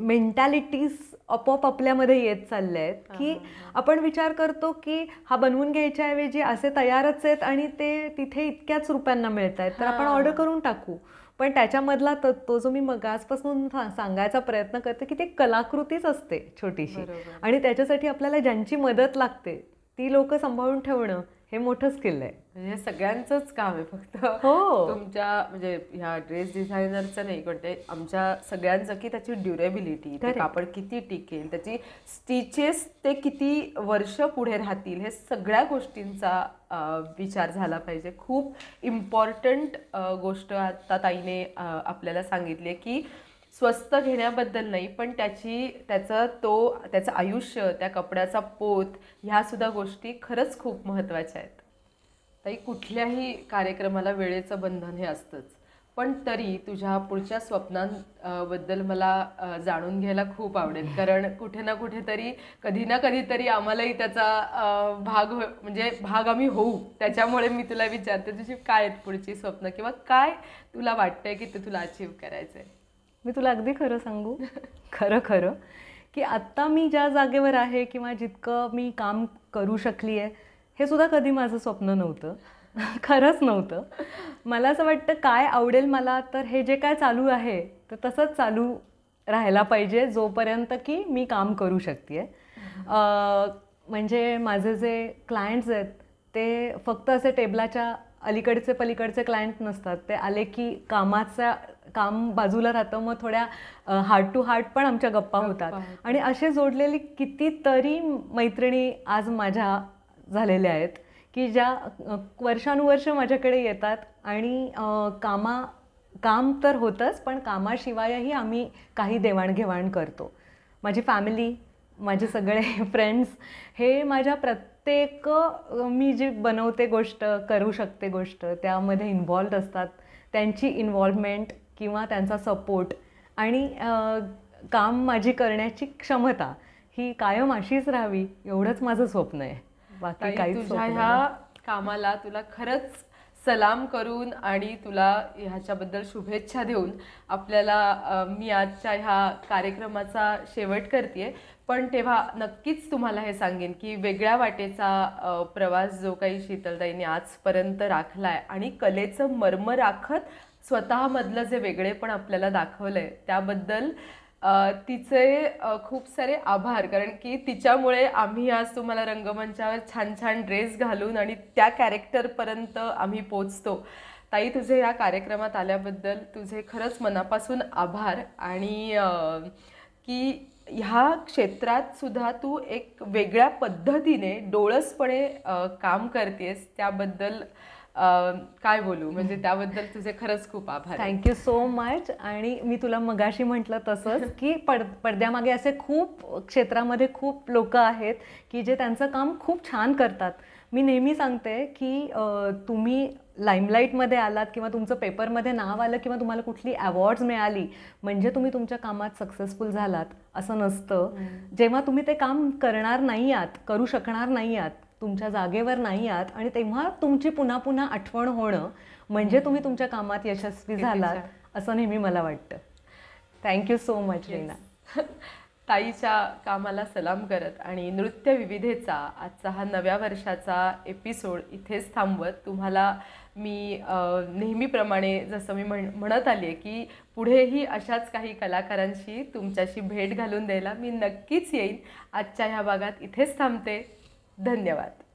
मेंटॅलिटीज आपोआप आपल्यामध्ये येत चालले आहेत की आपण विचार करतो की हा बनवून घ्यायच्याऐवजी असे तयारच आहेत आणि ते तिथे इतक्याच रुपयांना मिळत आहेत तर आपण ऑर्डर करून टाकू पण त्याच्यामधला तो जो मी मगासपासून सांगायचा प्रयत्न करते की ते कलाकृतीच असते छोटीशी आणि त्याच्यासाठी आपल्याला ज्यांची मदत लागते ती लोक सांभाळून ठेवणं हे मोठं स्किल आहे म्हणजे सगळ्यांचंच काम आहे फक्त हो तुमच्या म्हणजे ह्या ड्रेस डिझायनरचं नाही पण ते आमच्या सगळ्यांचं की त्याची ड्युरेबिलिटी आपण कापड किती टिकेल त्याची स्टिचेस ते किती वर्ष पुढे राहतील हे सगळ्या गोष्टींचा विचार झाला पाहिजे खूप इम्पॉर्टंट गोष्ट आता ताईने आपल्याला सांगितली की स्वस्त घेण्याबद्दल नाही पण त्याची त्याचं तो त्याचं आयुष्य त्या कपड्याचा पोत ह्यासुद्धा गोष्टी खरंच खूप महत्त्वाच्या आहेत ताई कुठल्याही कार्यक्रमाला वेळेचं बंधन हे असतंच पण तरी तुझ्या पुढच्या स्वप्नांबद्दल मला जाणून घ्यायला खूप आवडेल कारण कुठे ना कुठेतरी कधी ना कधीतरी आम्हालाही त्याचा भाग हो म्हणजे भाग आम्ही होऊ त्याच्यामुळे मी तुला विचारते तुझी काय आहेत पुढची स्वप्न किंवा काय तुला वाटतंय की ते तुला अचीव करायचं आहे मी तुला अगदी खरं सांगू <laughs> खरं खरं की आत्ता मी ज्या जागेवर आहे किंवा जितकं मी काम करू शकली आहे हे सुद्धा कधी माझं स्वप्न नव्हतं <laughs> खरंच नव्हतं मला असं वाटतं काय आवडेल मला तर हे जे काय चालू आहे तर तसंच चालू राहायला पाहिजे जोपर्यंत की मी काम करू शकते म्हणजे माझे जे क्लायंट्स आहेत ते फक्त असे टेबलाच्या अलीकडचे पलीकडचे क्लायंट नसतात ते आले की कामाचा काम बाजूला राहतं मग थोड्या हार्ट टू हार्ट पण आमच्या गप्पा होतात आणि असे जोडलेली कितीतरी मैत्रिणी आज माझ्या झालेल्या आहेत की ज्या वर्षानुवर्ष माझ्याकडे येतात आणि कामा काम तर होतंच पण कामाशिवायही आम्ही काही देवाणघेवाण करतो माझी फॅमिली माझे सगळे फ्रेंड्स <laughs> हे माझ्या प्रत्येक मी जे बनवते गोष्ट करू शकते गोष्ट त्यामध्ये इन्व्हॉल्व्ह असतात त्यांची इन्व्हॉल्वमेंट किंवा त्यांचा सपोर्ट आणि काम माझी करण्याची क्षमता ही कायम अशीच राहावी एवढंच माझं स्वप्न आहे बाकी काही तुझ्या ह्या कामाला तुला खरंच सलाम करून आणि तुला ह्याच्याबद्दल शुभेच्छा देऊन आपल्याला मी आजच्या ह्या कार्यक्रमाचा शेवट करते पण तेव्हा नक्कीच तुम्हाला हे सांगेन की वेगळ्या वाटेचा प्रवास जो काही शीतलताईने आजपर्यंत राखला आहे आणि कलेचं मर्म राखत स्वतःमधलं जे वेगळे पण आपल्याला दाखवलं आहे त्याबद्दल तिचे खूप सारे आभार कारण की तिच्यामुळे आम्ही आज तुम्हाला रंगमंचावर छान छान ड्रेस घालून आणि त्या कॅरेक्टरपर्यंत आम्ही पोचतो ताई तुझे या कार्यक्रमात आल्याबद्दल तुझे खरंच मनापासून आभार आणि की ह्या क्षेत्रात सुद्धा तू एक वेगळ्या पद्धतीने डोळसपणे काम करतेस त्याबद्दल काय बोलू म्हणजे त्याबद्दल तुझे खरंच खूप आभार थँक्यू सो मच आणि मी तुला मगाशी म्हटलं तसंच <laughs> की पड पडद्यामागे असे खूप क्षेत्रामध्ये खूप लोक आहेत की जे त्यांचं काम खूप छान करतात मी नेहमी सांगते की तुम्ही लाईमलाईटमध्ये आलात किंवा तुमचं पेपरमध्ये नाव आलं किंवा तुम्हाला कुठली अवॉर्ड्स मिळाली म्हणजे तुम्ही तुमच्या कामात सक्सेसफुल झालात असं नसतं जेव्हा तुम्ही ते काम करणार नाही आहात करू शकणार नाही आहात तुमच्या जागेवर नाही आहात आणि तेव्हा तुमची पुन्हा पुन्हा आठवण होणं म्हणजे तुम्ही तुमच्या कामात यशस्वी झालात असं नेहमी मला वाटतं थँक्यू सो मच रीना ताईच्या कामाला सलाम करत आणि नृत्य विविधेचा आजचा हा नव्या वर्षाचा एपिसोड इथेच थांबवत तुम्हाला मी नेहमीप्रमाणे जसं मी म्हण म्हणत आली आहे की पुढेही अशाच काही कलाकारांशी तुमच्याशी भेट घालून द्यायला मी नक्कीच येईन आजच्या ह्या भागात इथेच थांबते धन्यवाद